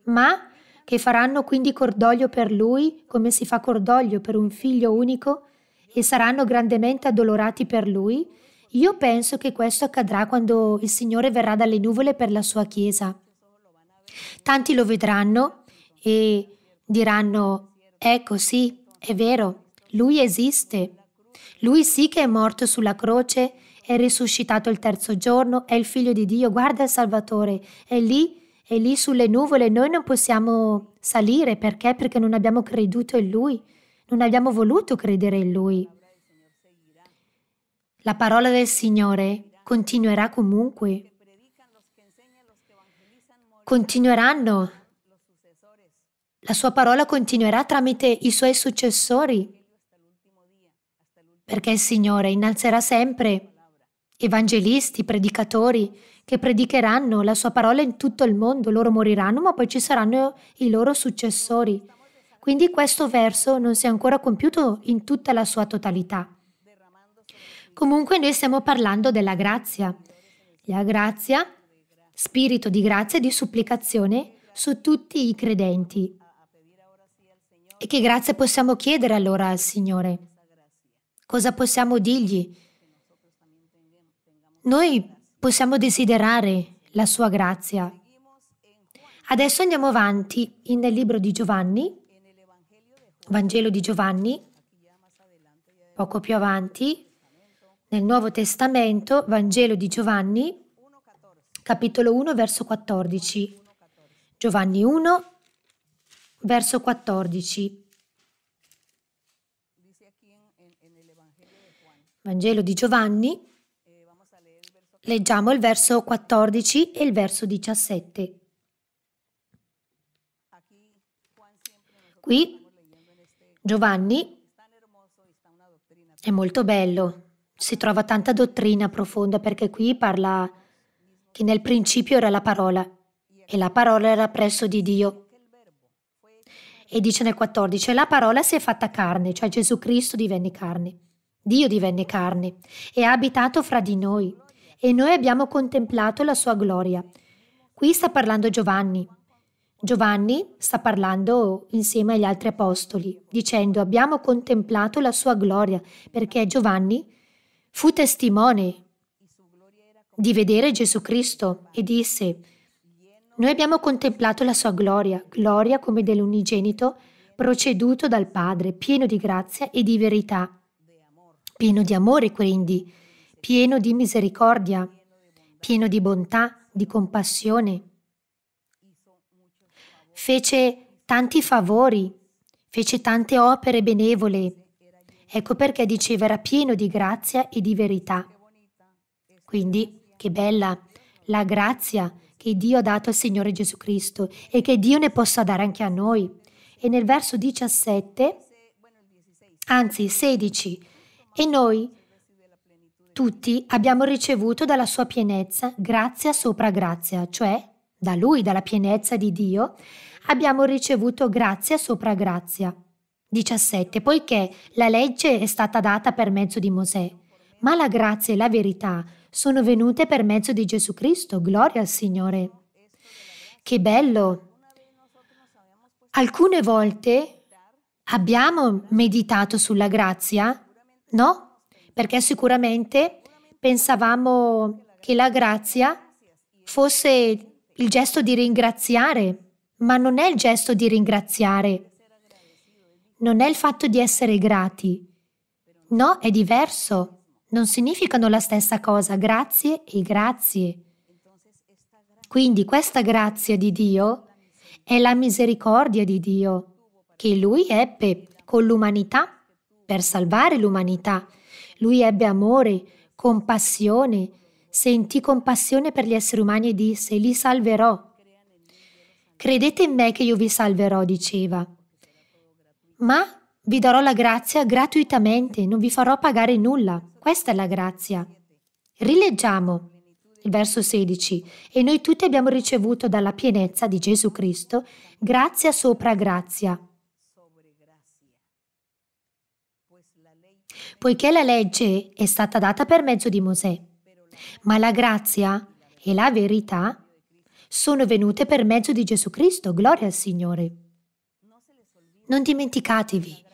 ma che faranno quindi cordoglio per lui come si fa cordoglio per un figlio unico e saranno grandemente addolorati per lui io penso che questo accadrà quando il Signore verrà dalle nuvole per la sua Chiesa. Tanti lo vedranno e diranno, ecco sì, è vero, lui esiste. Lui sì che è morto sulla croce, è risuscitato il terzo giorno, è il figlio di Dio, guarda il Salvatore, è lì, è lì sulle nuvole, noi non possiamo salire perché? Perché non abbiamo creduto in lui, non abbiamo voluto credere in lui. La parola del Signore continuerà comunque. Continueranno. La sua parola continuerà tramite i suoi successori, perché il Signore innalzerà sempre evangelisti, predicatori che predicheranno la sua parola in tutto il mondo. Loro moriranno, ma poi ci saranno i loro successori. Quindi questo verso non si è ancora compiuto in tutta la sua totalità. Comunque noi stiamo parlando della grazia. La grazia, spirito di grazia e di supplicazione su tutti i credenti. E che grazia possiamo chiedere allora al Signore? Cosa possiamo dirgli? Noi possiamo desiderare la sua grazia. Adesso andiamo avanti nel libro di Giovanni, Vangelo di Giovanni, poco più avanti, nel Nuovo Testamento, Vangelo di Giovanni, capitolo 1, verso 14. Giovanni 1, verso 14. Vangelo di Giovanni, leggiamo il verso 14 e il verso 17. Qui Giovanni è molto bello, si trova tanta dottrina profonda perché qui parla che nel principio era la parola e la parola era presso di Dio. E dice nel 14, la parola si è fatta carne, cioè Gesù Cristo divenne carne. Dio divenne carne e ha abitato fra di noi e noi abbiamo contemplato la sua gloria. Qui sta parlando Giovanni. Giovanni sta parlando insieme agli altri apostoli, dicendo abbiamo contemplato la sua gloria, perché Giovanni fu testimone di vedere Gesù Cristo e disse, noi abbiamo contemplato la sua gloria, gloria come dell'unigenito, proceduto dal Padre, pieno di grazia e di verità, pieno di amore quindi, pieno di misericordia, pieno di bontà, di compassione. Fece tanti favori, fece tante opere benevole, Ecco perché diceva era pieno di grazia e di verità. Quindi, che bella la grazia che Dio ha dato al Signore Gesù Cristo e che Dio ne possa dare anche a noi. E nel verso 17, anzi 16, e noi tutti abbiamo ricevuto dalla sua pienezza grazia sopra grazia, cioè da Lui, dalla pienezza di Dio, abbiamo ricevuto grazia sopra grazia. 17. Poiché la legge è stata data per mezzo di Mosè, ma la grazia e la verità sono venute per mezzo di Gesù Cristo. Gloria al Signore. Che bello! Alcune volte abbiamo meditato sulla grazia, no? Perché sicuramente pensavamo che la grazia fosse il gesto di ringraziare, ma non è il gesto di ringraziare non è il fatto di essere grati. No, è diverso. Non significano la stessa cosa, grazie e grazie. Quindi questa grazia di Dio è la misericordia di Dio che lui ebbe con l'umanità per salvare l'umanità. Lui ebbe amore, compassione, sentì compassione per gli esseri umani e disse, li salverò. Credete in me che io vi salverò, diceva. Ma vi darò la grazia gratuitamente, non vi farò pagare nulla. Questa è la grazia. Rileggiamo il verso 16. E noi tutti abbiamo ricevuto dalla pienezza di Gesù Cristo grazia sopra grazia. Poiché la legge è stata data per mezzo di Mosè, ma la grazia e la verità sono venute per mezzo di Gesù Cristo. Gloria al Signore. Non dimenticatevi,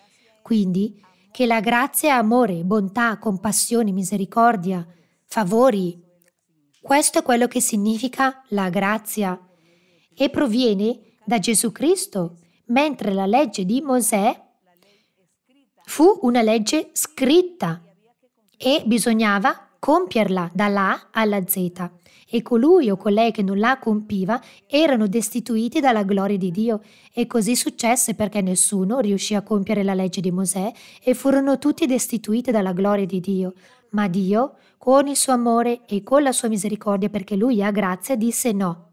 quindi, che la grazia è amore, bontà, compassione, misericordia, favori. Questo è quello che significa la grazia e proviene da Gesù Cristo, mentre la legge di Mosè fu una legge scritta e bisognava compierla dalla A alla Z e colui o colei che non la compiva erano destituiti dalla gloria di Dio. E così successe perché nessuno riuscì a compiere la legge di Mosè e furono tutti destituiti dalla gloria di Dio. Ma Dio, con il suo amore e con la sua misericordia, perché lui ha grazia, disse no.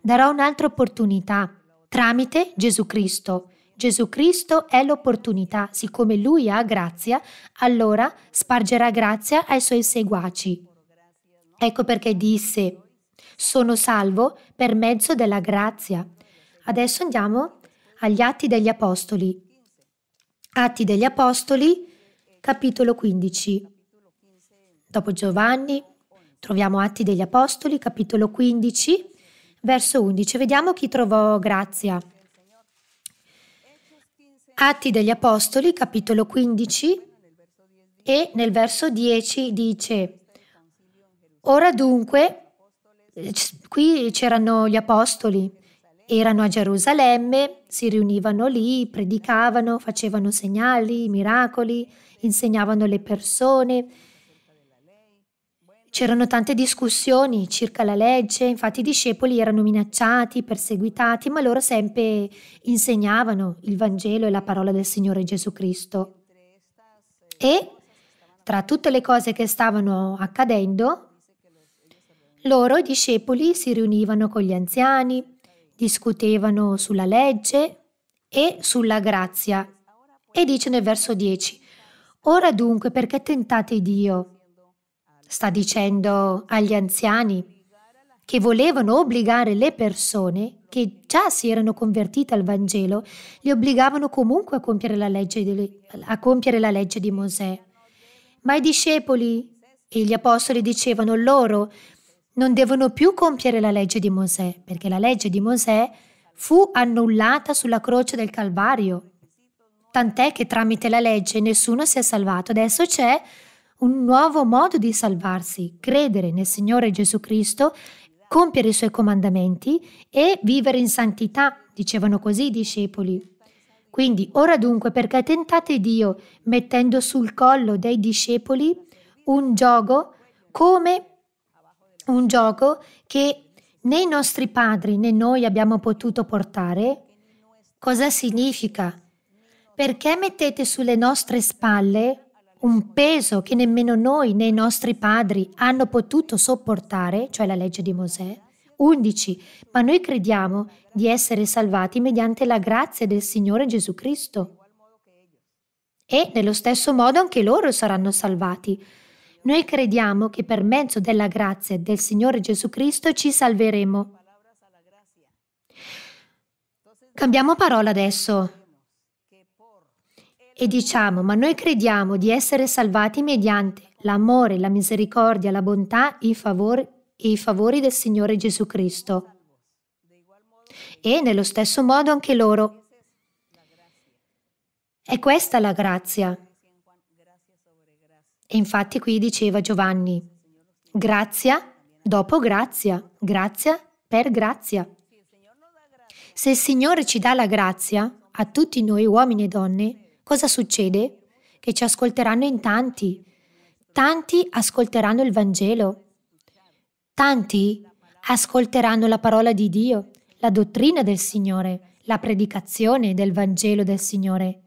Darò un'altra opportunità tramite Gesù Cristo. Gesù Cristo è l'opportunità, siccome Lui ha grazia, allora spargerà grazia ai Suoi seguaci. Ecco perché disse, sono salvo per mezzo della grazia. Adesso andiamo agli Atti degli Apostoli. Atti degli Apostoli, capitolo 15. Dopo Giovanni troviamo Atti degli Apostoli, capitolo 15, verso 11. Vediamo chi trovò grazia. Atti degli Apostoli, capitolo 15, e nel verso 10 dice, Ora dunque, eh, qui c'erano gli apostoli, erano a Gerusalemme, si riunivano lì, predicavano, facevano segnali, miracoli, insegnavano le persone. C'erano tante discussioni circa la legge, infatti i discepoli erano minacciati, perseguitati, ma loro sempre insegnavano il Vangelo e la parola del Signore Gesù Cristo. E tra tutte le cose che stavano accadendo, loro i discepoli si riunivano con gli anziani, discutevano sulla legge e sulla grazia. E dice nel verso 10, Ora dunque perché tentate Dio? Sta dicendo agli anziani che volevano obbligare le persone che già si erano convertite al Vangelo, li obbligavano comunque a compiere la legge di, compiere la legge di Mosè. Ma i discepoli e gli apostoli dicevano loro non devono più compiere la legge di Mosè, perché la legge di Mosè fu annullata sulla croce del Calvario. Tant'è che tramite la legge nessuno si è salvato. Adesso c'è un nuovo modo di salvarsi, credere nel Signore Gesù Cristo, compiere i suoi comandamenti e vivere in santità, dicevano così i discepoli. Quindi ora dunque perché tentate Dio mettendo sul collo dei discepoli un gioco come un gioco che né i nostri padri né noi abbiamo potuto portare? Cosa significa? Perché mettete sulle nostre spalle un peso che nemmeno noi né i nostri padri hanno potuto sopportare, cioè la legge di Mosè? 11. Ma noi crediamo di essere salvati mediante la grazia del Signore Gesù Cristo. E nello stesso modo anche loro saranno salvati. Noi crediamo che per mezzo della grazia del Signore Gesù Cristo ci salveremo. Cambiamo parola adesso e diciamo, ma noi crediamo di essere salvati mediante l'amore, la misericordia, la bontà e i favori, e i favori del Signore Gesù Cristo. E nello stesso modo anche loro. È questa la grazia. E infatti qui diceva Giovanni, grazia dopo grazia, grazia per grazia. Se il Signore ci dà la grazia, a tutti noi uomini e donne, cosa succede? Che ci ascolteranno in tanti. Tanti ascolteranno il Vangelo. Tanti ascolteranno la parola di Dio, la dottrina del Signore, la predicazione del Vangelo del Signore.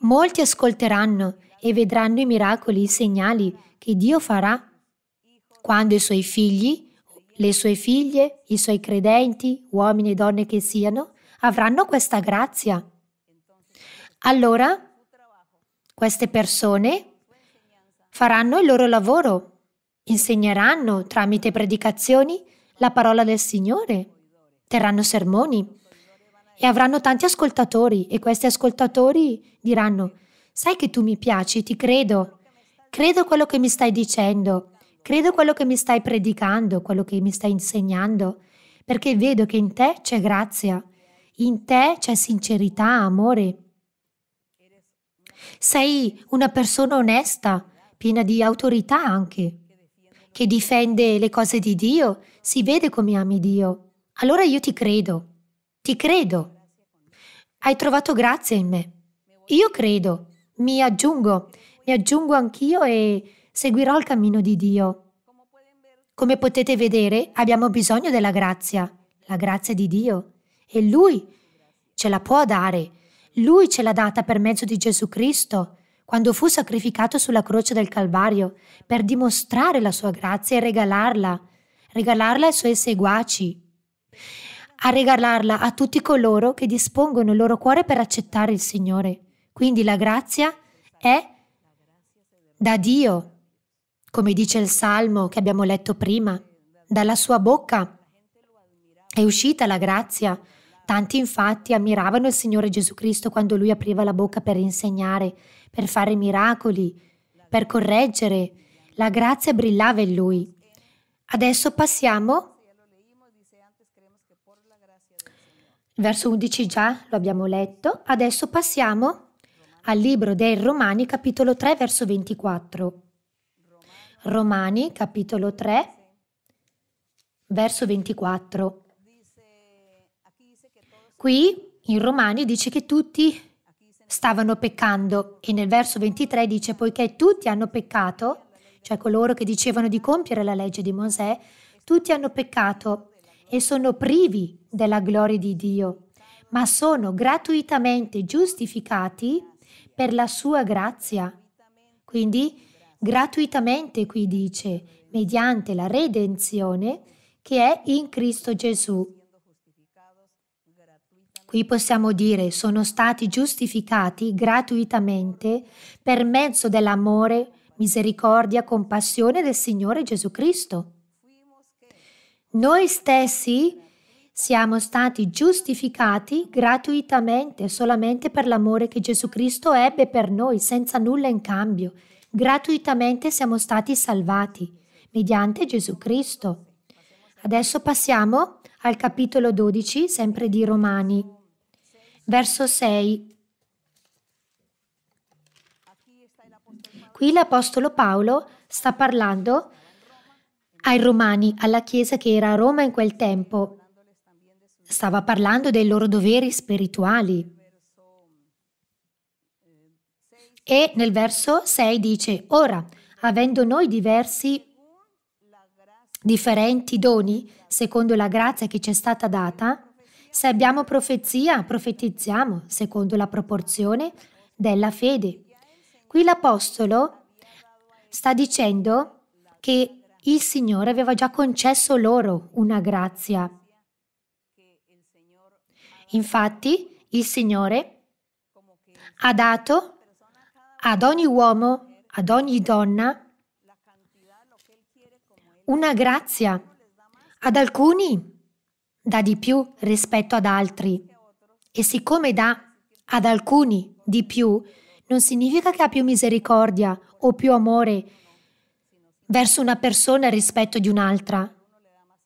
Molti ascolteranno e vedranno i miracoli, i segnali che Dio farà quando i suoi figli, le sue figlie, i suoi credenti, uomini e donne che siano, avranno questa grazia. Allora queste persone faranno il loro lavoro, insegneranno tramite predicazioni la parola del Signore, terranno sermoni e avranno tanti ascoltatori e questi ascoltatori diranno sai che tu mi piaci, ti credo. Credo quello che mi stai dicendo, credo quello che mi stai predicando, quello che mi stai insegnando, perché vedo che in te c'è grazia, in te c'è sincerità, amore. Sei una persona onesta, piena di autorità anche, che difende le cose di Dio, si vede come ami Dio. Allora io ti credo, ti credo. Hai trovato grazia in me. Io credo, mi aggiungo, mi aggiungo anch'io e seguirò il cammino di Dio. Come potete vedere, abbiamo bisogno della grazia, la grazia di Dio. E Lui ce la può dare. Lui ce l'ha data per mezzo di Gesù Cristo, quando fu sacrificato sulla croce del Calvario, per dimostrare la sua grazia e regalarla, regalarla ai suoi seguaci, a regalarla a tutti coloro che dispongono il loro cuore per accettare il Signore. Quindi la grazia è da Dio, come dice il salmo che abbiamo letto prima, dalla sua bocca è uscita la grazia. Tanti infatti ammiravano il Signore Gesù Cristo quando lui apriva la bocca per insegnare, per fare miracoli, per correggere. La grazia brillava in lui. Adesso passiamo verso 11 già, lo abbiamo letto. Adesso passiamo al libro dei Romani capitolo 3 verso 24. Romani capitolo 3 verso 24. Qui in Romani dice che tutti stavano peccando e nel verso 23 dice poiché tutti hanno peccato, cioè coloro che dicevano di compiere la legge di Mosè, tutti hanno peccato e sono privi della gloria di Dio, ma sono gratuitamente giustificati per la sua grazia. Quindi gratuitamente qui dice, mediante la redenzione che è in Cristo Gesù. Qui possiamo dire sono stati giustificati gratuitamente per mezzo dell'amore, misericordia, compassione del Signore Gesù Cristo. Noi stessi siamo stati giustificati gratuitamente solamente per l'amore che Gesù Cristo ebbe per noi, senza nulla in cambio. Gratuitamente siamo stati salvati, mediante Gesù Cristo. Adesso passiamo al capitolo 12, sempre di Romani, verso 6. Qui l'Apostolo Paolo sta parlando ai Romani, alla Chiesa che era a Roma in quel tempo. Stava parlando dei loro doveri spirituali. E nel verso 6 dice, ora, avendo noi diversi differenti doni, secondo la grazia che ci è stata data, se abbiamo profezia, profetizziamo secondo la proporzione della fede. Qui l'Apostolo sta dicendo che il Signore aveva già concesso loro una grazia Infatti il Signore ha dato ad ogni uomo, ad ogni donna, una grazia. Ad alcuni dà di più rispetto ad altri. E siccome dà ad alcuni di più, non significa che ha più misericordia o più amore verso una persona rispetto di un'altra.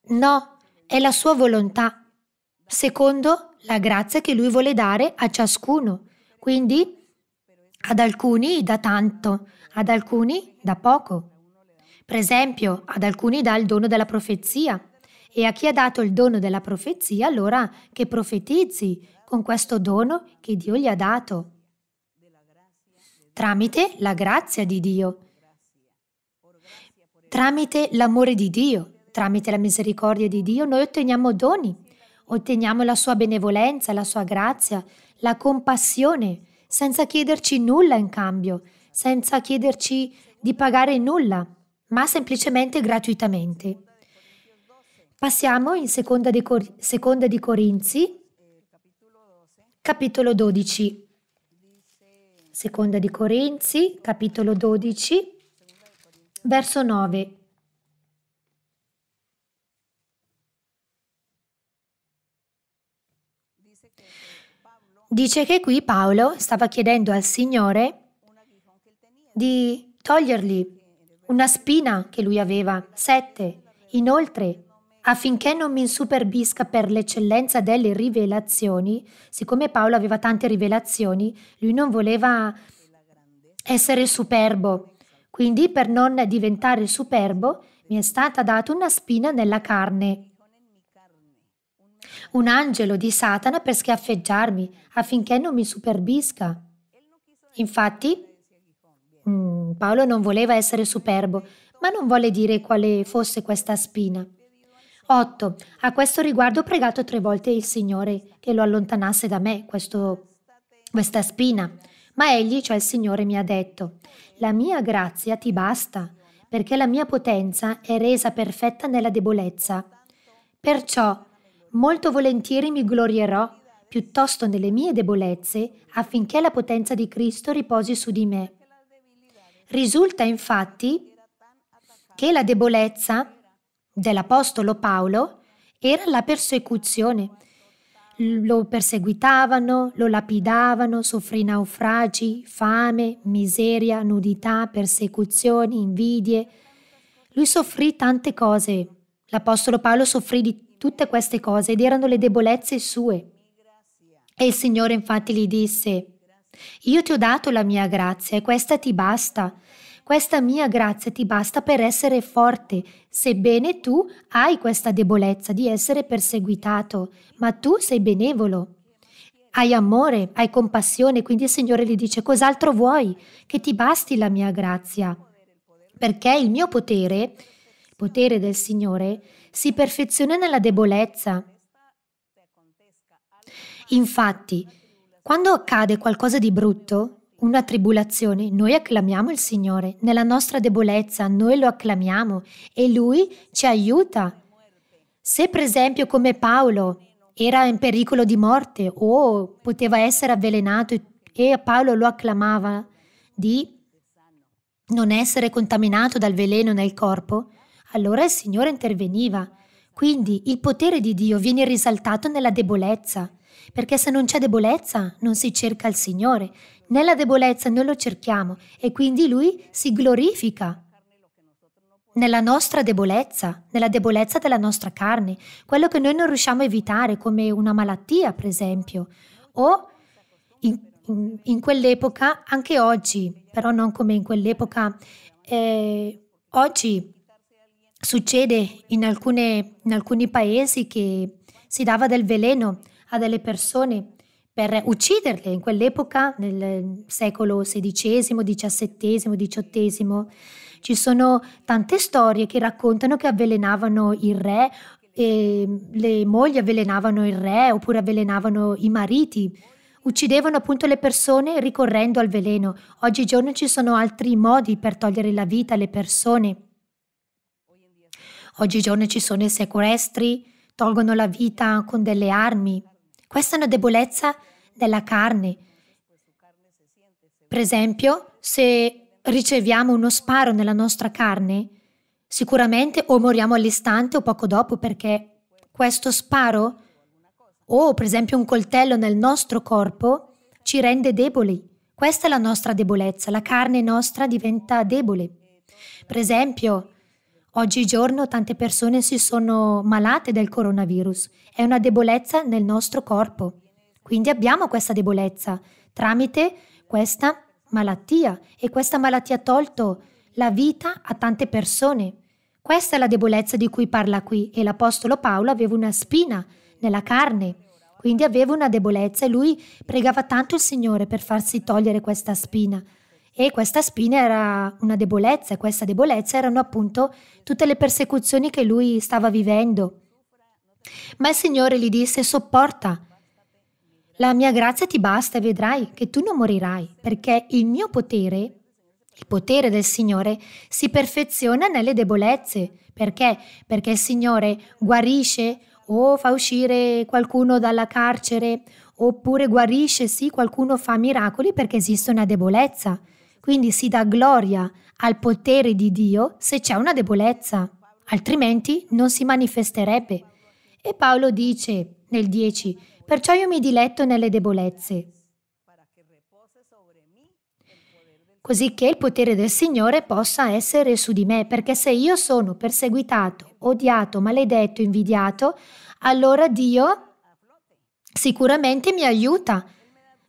No, è la sua volontà, secondo la grazia che Lui vuole dare a ciascuno. Quindi ad alcuni dà tanto, ad alcuni da poco. Per esempio, ad alcuni dà il dono della profezia e a chi ha dato il dono della profezia allora che profetizzi con questo dono che Dio gli ha dato tramite la grazia di Dio, tramite l'amore di Dio, tramite la misericordia di Dio, noi otteniamo doni otteniamo la sua benevolenza, la sua grazia, la compassione, senza chiederci nulla in cambio, senza chiederci di pagare nulla, ma semplicemente gratuitamente. Passiamo in seconda di, Cor- seconda di Corinzi, capitolo 12. Seconda di Corinzi, capitolo 12, verso 9. dice che qui Paolo stava chiedendo al Signore di togliergli una spina che lui aveva, sette. Inoltre, affinché non mi insuperbisca per l'eccellenza delle rivelazioni, siccome Paolo aveva tante rivelazioni, lui non voleva essere superbo. Quindi, per non diventare superbo, mi è stata data una spina nella carne un angelo di Satana per schiaffeggiarmi affinché non mi superbisca. Infatti, mm, Paolo non voleva essere superbo, ma non volle dire quale fosse questa spina. 8. A questo riguardo ho pregato tre volte il Signore che lo allontanasse da me, questo, questa spina. Ma egli, cioè il Signore, mi ha detto, la mia grazia ti basta, perché la mia potenza è resa perfetta nella debolezza. Perciò molto volentieri mi glorierò piuttosto nelle mie debolezze affinché la potenza di Cristo riposi su di me. Risulta infatti che la debolezza dell'Apostolo Paolo era la persecuzione. Lo perseguitavano, lo lapidavano, soffrì naufragi, fame, miseria, nudità, persecuzioni, invidie. Lui soffrì tante cose. L'Apostolo Paolo soffrì di tutte queste cose ed erano le debolezze sue. E il Signore infatti gli disse, io ti ho dato la mia grazia e questa ti basta. Questa mia grazia ti basta per essere forte, sebbene tu hai questa debolezza di essere perseguitato, ma tu sei benevolo. Hai amore, hai compassione, quindi il Signore gli dice cos'altro vuoi? Che ti basti la mia grazia. Perché il mio potere, il potere del Signore, si perfeziona nella debolezza. Infatti, quando accade qualcosa di brutto, una tribolazione, noi acclamiamo il Signore. Nella nostra debolezza noi lo acclamiamo e Lui ci aiuta. Se per esempio come Paolo era in pericolo di morte o poteva essere avvelenato e Paolo lo acclamava di non essere contaminato dal veleno nel corpo, allora il Signore interveniva. Quindi il potere di Dio viene risaltato nella debolezza, perché se non c'è debolezza non si cerca il Signore, nella debolezza noi lo cerchiamo e quindi Lui si glorifica. Nella nostra debolezza, nella debolezza della nostra carne, quello che noi non riusciamo a evitare, come una malattia, per esempio, o in, in, in quell'epoca, anche oggi, però non come in quell'epoca, eh, oggi Succede in, alcune, in alcuni paesi che si dava del veleno a delle persone per ucciderle in quell'epoca, nel secolo XVI, XVII, XVIII. Ci sono tante storie che raccontano che avvelenavano il re, ehm, le mogli avvelenavano il re oppure avvelenavano i mariti. Uccidevano appunto le persone ricorrendo al veleno. Oggigiorno ci sono altri modi per togliere la vita alle persone. Oggigiorno ci sono i sequestri, tolgono la vita con delle armi. Questa è una debolezza della carne. Per esempio, se riceviamo uno sparo nella nostra carne, sicuramente o moriamo all'istante o poco dopo perché questo sparo o per esempio un coltello nel nostro corpo ci rende deboli. Questa è la nostra debolezza, la carne nostra diventa debole. Per esempio, Oggigiorno tante persone si sono malate del coronavirus, è una debolezza nel nostro corpo. Quindi abbiamo questa debolezza tramite questa malattia e questa malattia ha tolto la vita a tante persone. Questa è la debolezza di cui parla qui e l'Apostolo Paolo aveva una spina nella carne, quindi aveva una debolezza e lui pregava tanto il Signore per farsi togliere questa spina, e questa spina era una debolezza e questa debolezza erano appunto tutte le persecuzioni che lui stava vivendo. Ma il Signore gli disse, sopporta, la mia grazia ti basta e vedrai che tu non morirai, perché il mio potere, il potere del Signore, si perfeziona nelle debolezze. Perché? Perché il Signore guarisce o fa uscire qualcuno dalla carcere, oppure guarisce, sì, qualcuno fa miracoli perché esiste una debolezza. Quindi si dà gloria al potere di Dio se c'è una debolezza, altrimenti non si manifesterebbe. E Paolo dice nel 10, perciò io mi diletto nelle debolezze, così che il potere del Signore possa essere su di me, perché se io sono perseguitato, odiato, maledetto, invidiato, allora Dio sicuramente mi aiuta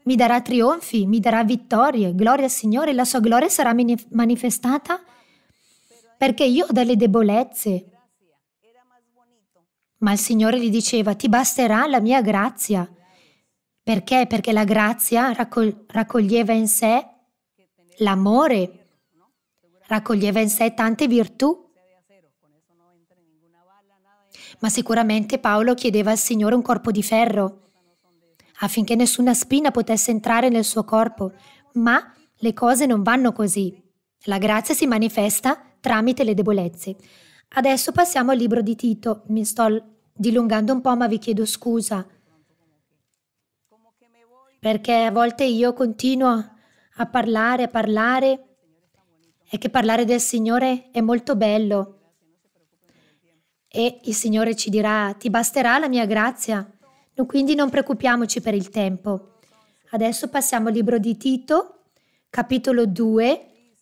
mi darà trionfi, mi darà vittorie, gloria al Signore, la sua gloria sarà manif- manifestata perché io ho delle debolezze. Ma il Signore gli diceva, ti basterà la mia grazia. Perché? Perché la grazia raccol- raccoglieva in sé l'amore, raccoglieva in sé tante virtù. Ma sicuramente Paolo chiedeva al Signore un corpo di ferro affinché nessuna spina potesse entrare nel suo corpo, ma le cose non vanno così. La grazia si manifesta tramite le debolezze. Adesso passiamo al libro di Tito. Mi sto dilungando un po', ma vi chiedo scusa. Perché a volte io continuo a parlare, a parlare, e che parlare del Signore è molto bello. E il Signore ci dirà, ti basterà la mia grazia. Quindi non preoccupiamoci per il tempo. Adesso passiamo al libro di Tito, capitolo 2,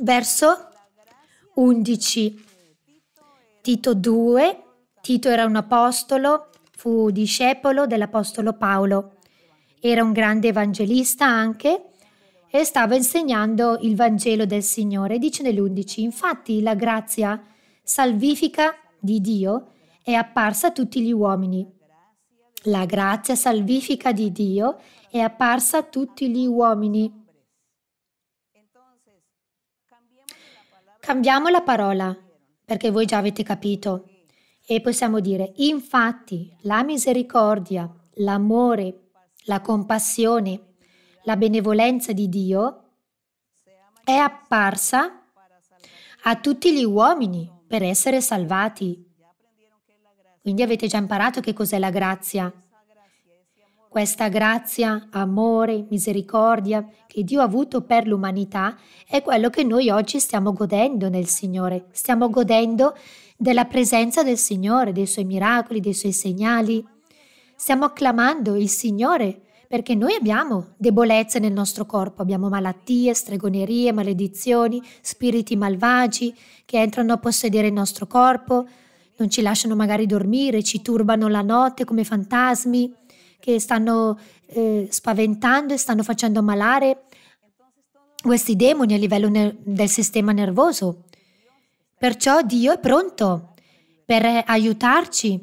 verso 11. Tito 2, Tito era un apostolo, fu discepolo dell'apostolo Paolo, era un grande evangelista anche e stava insegnando il Vangelo del Signore. Dice nell'11, infatti la grazia salvifica di Dio è apparsa a tutti gli uomini la grazia salvifica di Dio è apparsa a tutti gli uomini. Cambiamo la parola, perché voi già avete capito, e possiamo dire, infatti, la misericordia, l'amore, la compassione, la benevolenza di Dio è apparsa a tutti gli uomini per essere salvati. Quindi avete già imparato che cos'è la grazia. Questa grazia, amore, misericordia che Dio ha avuto per l'umanità è quello che noi oggi stiamo godendo nel Signore. Stiamo godendo della presenza del Signore, dei suoi miracoli, dei suoi segnali. Stiamo acclamando il Signore perché noi abbiamo debolezze nel nostro corpo, abbiamo malattie, stregonerie, maledizioni, spiriti malvagi che entrano a possedere il nostro corpo, non ci lasciano magari dormire, ci turbano la notte come fantasmi che stanno eh, spaventando e stanno facendo ammalare questi demoni a livello del sistema nervoso. Perciò Dio è pronto per aiutarci,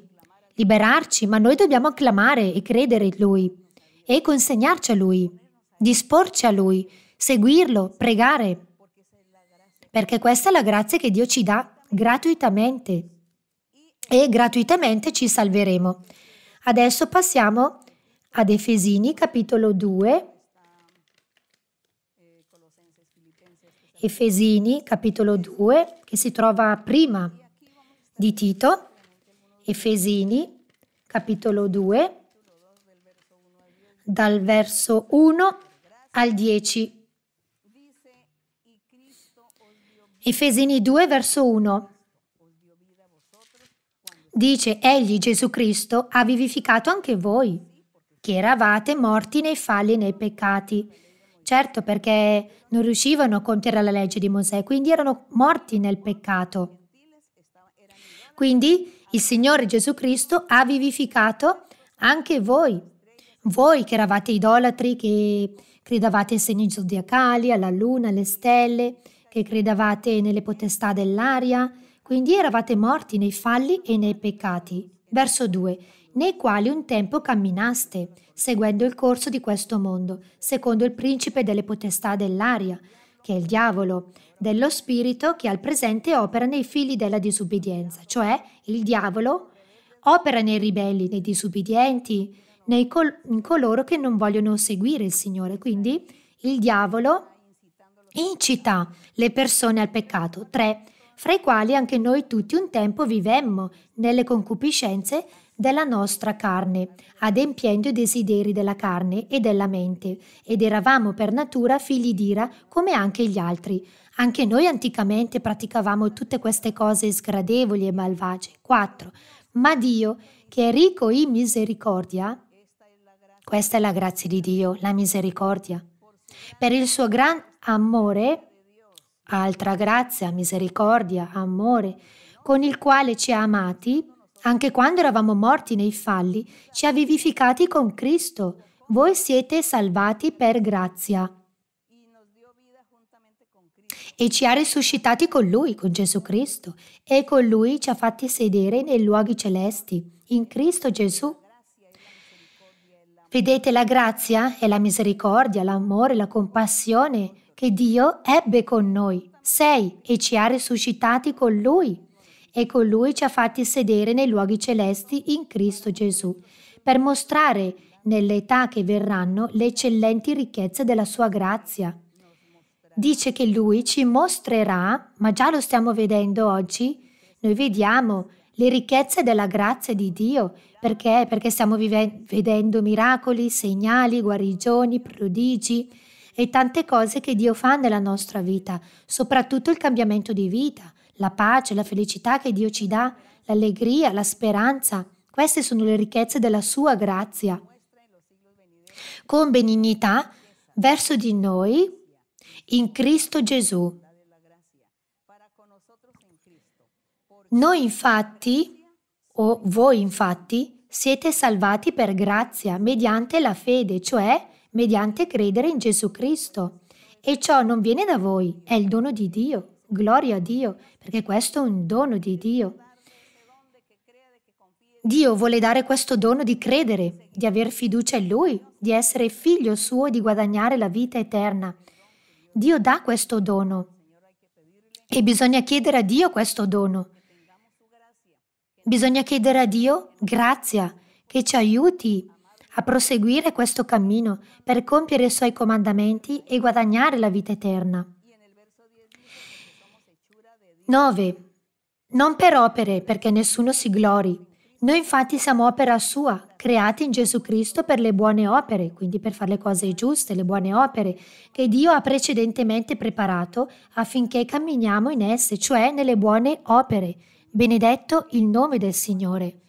liberarci, ma noi dobbiamo acclamare e credere in Lui e consegnarci a Lui, disporci a Lui, seguirlo, pregare, perché questa è la grazia che Dio ci dà gratuitamente e gratuitamente ci salveremo. Adesso passiamo ad Efesini capitolo 2. Efesini capitolo 2 che si trova prima di Tito. Efesini capitolo 2 dal verso 1 al 10. Efesini 2 verso 1. Dice, egli Gesù Cristo ha vivificato anche voi, che eravate morti nei falli e nei peccati. Certo perché non riuscivano a compiere la legge di Mosè, quindi erano morti nel peccato. Quindi il Signore Gesù Cristo ha vivificato anche voi, voi che eravate idolatri, che credavate ai segni zodiacali, alla luna, alle stelle, che credavate nelle potestà dell'aria, quindi eravate morti nei falli e nei peccati. Verso 2. Nei quali un tempo camminaste, seguendo il corso di questo mondo, secondo il principe delle potestà dell'aria, che è il diavolo, dello spirito che al presente opera nei figli della disubbidienza, cioè il diavolo opera nei ribelli, nei disubbidienti, nei col- in coloro che non vogliono seguire il Signore. Quindi il diavolo incita le persone al peccato. 3 fra i quali anche noi tutti un tempo vivemmo nelle concupiscenze della nostra carne, adempiendo i desideri della carne e della mente, ed eravamo per natura figli d'ira come anche gli altri. Anche noi anticamente praticavamo tutte queste cose sgradevoli e malvagie. 4. Ma Dio, che è ricco in misericordia, questa è la grazia di Dio, la misericordia, per il suo gran amore, altra grazia, misericordia, amore, con il quale ci ha amati, anche quando eravamo morti nei falli, ci ha vivificati con Cristo. Voi siete salvati per grazia. E ci ha risuscitati con Lui, con Gesù Cristo, e con Lui ci ha fatti sedere nei luoghi celesti, in Cristo Gesù. Vedete la grazia e la misericordia, l'amore, la compassione, che Dio ebbe con noi, sei, e ci ha risuscitati con Lui, e con Lui ci ha fatti sedere nei luoghi celesti in Cristo Gesù, per mostrare nelle età che verranno le eccellenti ricchezze della Sua grazia. Dice che Lui ci mostrerà, ma già lo stiamo vedendo oggi, noi vediamo le ricchezze della grazia di Dio. Perché? Perché stiamo vive- vedendo miracoli, segnali, guarigioni, prodigi e tante cose che Dio fa nella nostra vita, soprattutto il cambiamento di vita, la pace, la felicità che Dio ci dà, l'allegria, la speranza. Queste sono le ricchezze della sua grazia. Con benignità verso di noi in Cristo Gesù. Noi infatti, o voi infatti, siete salvati per grazia mediante la fede, cioè mediante credere in Gesù Cristo. E ciò non viene da voi, è il dono di Dio. Gloria a Dio, perché questo è un dono di Dio. Dio vuole dare questo dono di credere, di aver fiducia in Lui, di essere figlio suo e di guadagnare la vita eterna. Dio dà questo dono e bisogna chiedere a Dio questo dono. Bisogna chiedere a Dio grazia che ci aiuti a proseguire questo cammino per compiere i suoi comandamenti e guadagnare la vita eterna. 9. Non per opere, perché nessuno si glori. Noi infatti siamo opera sua, creati in Gesù Cristo per le buone opere, quindi per fare le cose giuste, le buone opere, che Dio ha precedentemente preparato affinché camminiamo in esse, cioè nelle buone opere. Benedetto il nome del Signore.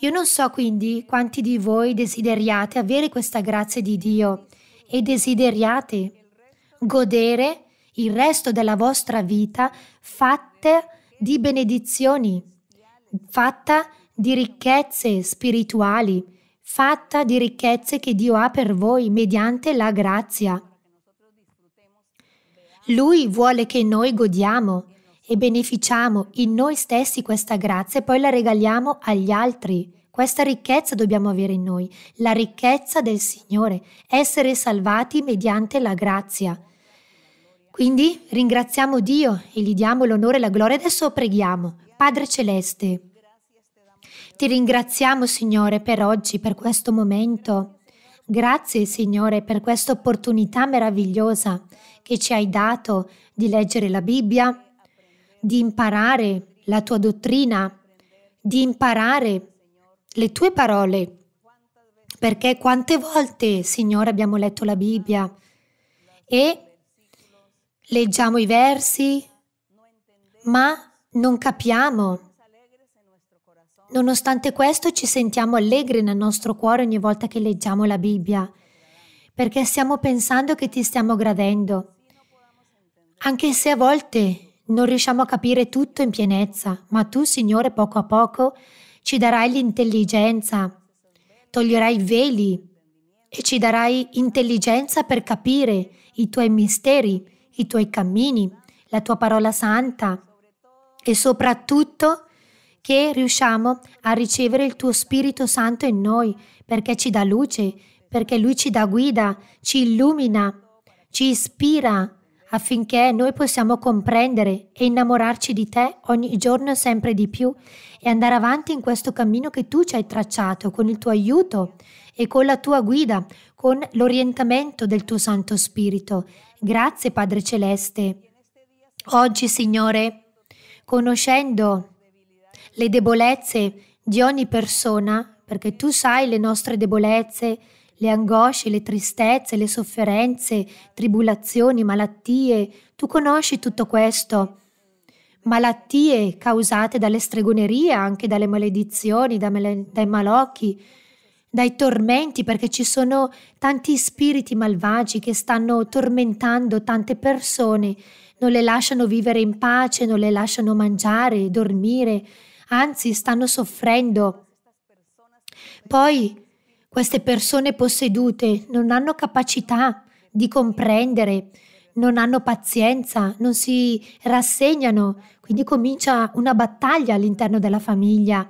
Io non so quindi quanti di voi desideriate avere questa grazia di Dio e desideriate godere il resto della vostra vita fatta di benedizioni, fatta di ricchezze spirituali, fatta di ricchezze che Dio ha per voi mediante la grazia. Lui vuole che noi godiamo e beneficiamo in noi stessi questa grazia e poi la regaliamo agli altri. Questa ricchezza dobbiamo avere in noi, la ricchezza del Signore, essere salvati mediante la grazia. Quindi ringraziamo Dio e gli diamo l'onore e la gloria. Adesso preghiamo. Padre Celeste, ti ringraziamo Signore per oggi, per questo momento. Grazie Signore per questa opportunità meravigliosa che ci hai dato di leggere la Bibbia, di imparare la tua dottrina, di imparare le tue parole. Perché quante volte, Signore, abbiamo letto la Bibbia e leggiamo i versi, ma non capiamo. Nonostante questo ci sentiamo allegri nel nostro cuore ogni volta che leggiamo la Bibbia, perché stiamo pensando che ti stiamo gradendo, anche se a volte non riusciamo a capire tutto in pienezza, ma tu, Signore, poco a poco ci darai l'intelligenza, toglierai i veli e ci darai intelligenza per capire i tuoi misteri, i tuoi cammini, la tua parola santa e soprattutto che riusciamo a ricevere il tuo Spirito Santo in noi perché ci dà luce, perché Lui ci dà guida, ci illumina, ci ispira affinché noi possiamo comprendere e innamorarci di te ogni giorno sempre di più e andare avanti in questo cammino che tu ci hai tracciato con il tuo aiuto e con la tua guida, con l'orientamento del tuo Santo Spirito. Grazie Padre Celeste. Oggi, Signore, conoscendo le debolezze di ogni persona, perché tu sai le nostre debolezze, le angosce, le tristezze, le sofferenze, tribulazioni, malattie. Tu conosci tutto questo. Malattie causate dalle stregonerie, anche dalle maledizioni, dai malocchi, dai tormenti, perché ci sono tanti spiriti malvagi che stanno tormentando tante persone, non le lasciano vivere in pace, non le lasciano mangiare, dormire, anzi stanno soffrendo. Poi queste persone possedute non hanno capacità di comprendere, non hanno pazienza, non si rassegnano, quindi comincia una battaglia all'interno della famiglia.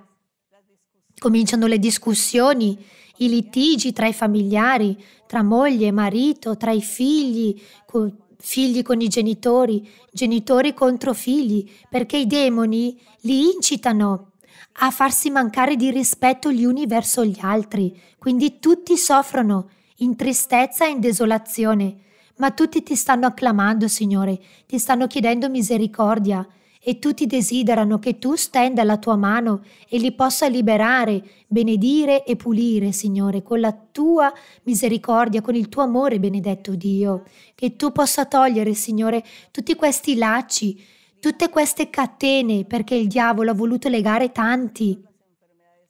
Cominciano le discussioni, i litigi tra i familiari, tra moglie e marito, tra i figli, con, figli con i genitori, genitori contro figli, perché i demoni li incitano a farsi mancare di rispetto gli uni verso gli altri, quindi tutti soffrono in tristezza e in desolazione, ma tutti ti stanno acclamando, Signore, ti stanno chiedendo misericordia e tutti desiderano che tu stenda la tua mano e li possa liberare, benedire e pulire, Signore, con la tua misericordia, con il tuo amore, benedetto Dio, che tu possa togliere, Signore, tutti questi lacci Tutte queste catene perché il diavolo ha voluto legare tanti.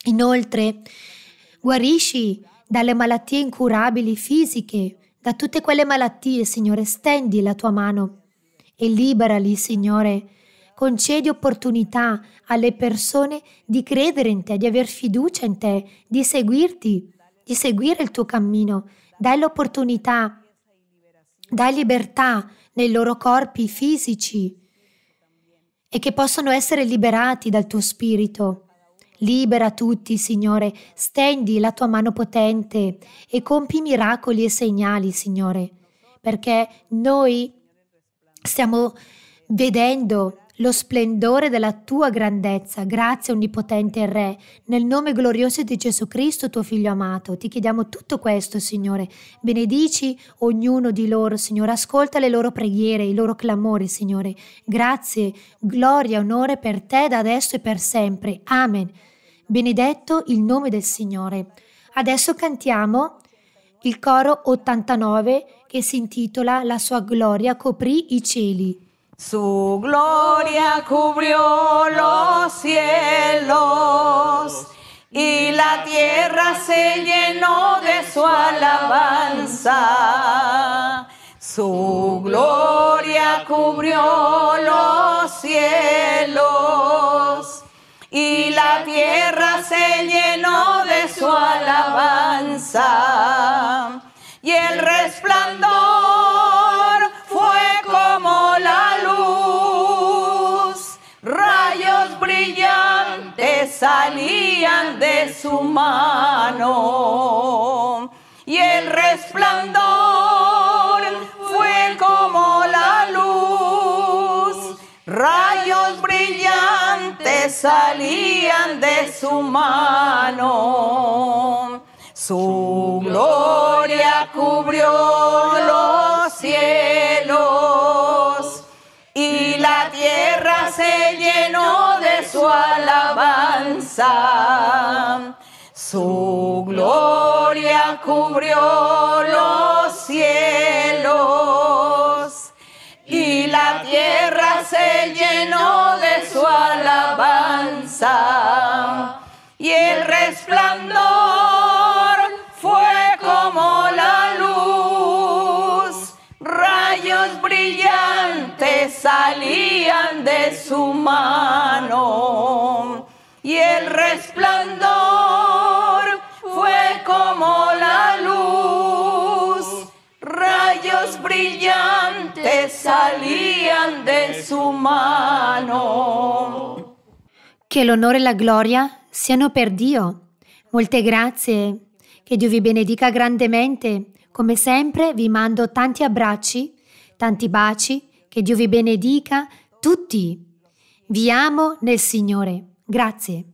Inoltre, guarisci dalle malattie incurabili fisiche, da tutte quelle malattie, Signore, stendi la tua mano e liberali, Signore. Concedi opportunità alle persone di credere in te, di aver fiducia in te, di seguirti, di seguire il tuo cammino. Dai l'opportunità, dai libertà nei loro corpi fisici, e che possono essere liberati dal tuo spirito. Libera tutti, Signore, stendi la tua mano potente e compi miracoli e segnali, Signore, perché noi stiamo vedendo lo splendore della tua grandezza, grazie Onnipotente Re, nel nome glorioso di Gesù Cristo, tuo Figlio amato. Ti chiediamo tutto questo, Signore. Benedici ognuno di loro, Signore. Ascolta le loro preghiere, i loro clamori, Signore. Grazie, gloria, onore per te da adesso e per sempre. Amen. Benedetto il nome del Signore. Adesso cantiamo il coro 89 che si intitola La sua gloria coprì i cieli. Su gloria cubrió los cielos y la tierra se llenó de su alabanza. Su gloria cubrió los cielos y la tierra se llenó de su alabanza. Y el resplandor salían de su mano y el resplandor fue como la luz, rayos brillantes salían de su mano, su gloria cubrió los cielos y la tierra se llenó de su alabanza. Su gloria cubrió los cielos y la tierra se llenó de su alabanza. Y el resplandor fue como la luz, rayos brillantes salían de su mano y el resplandor fue como la luz. Rayos brillantes salían de su mano. Che l'onore e la gloria siano per Dio. Molte grazie. Che Dio vi benedica grandemente. Come sempre vi mando tanti abbracci, tanti baci. Che Dio vi benedica tutti. Vi amo nel Signore. Grazie.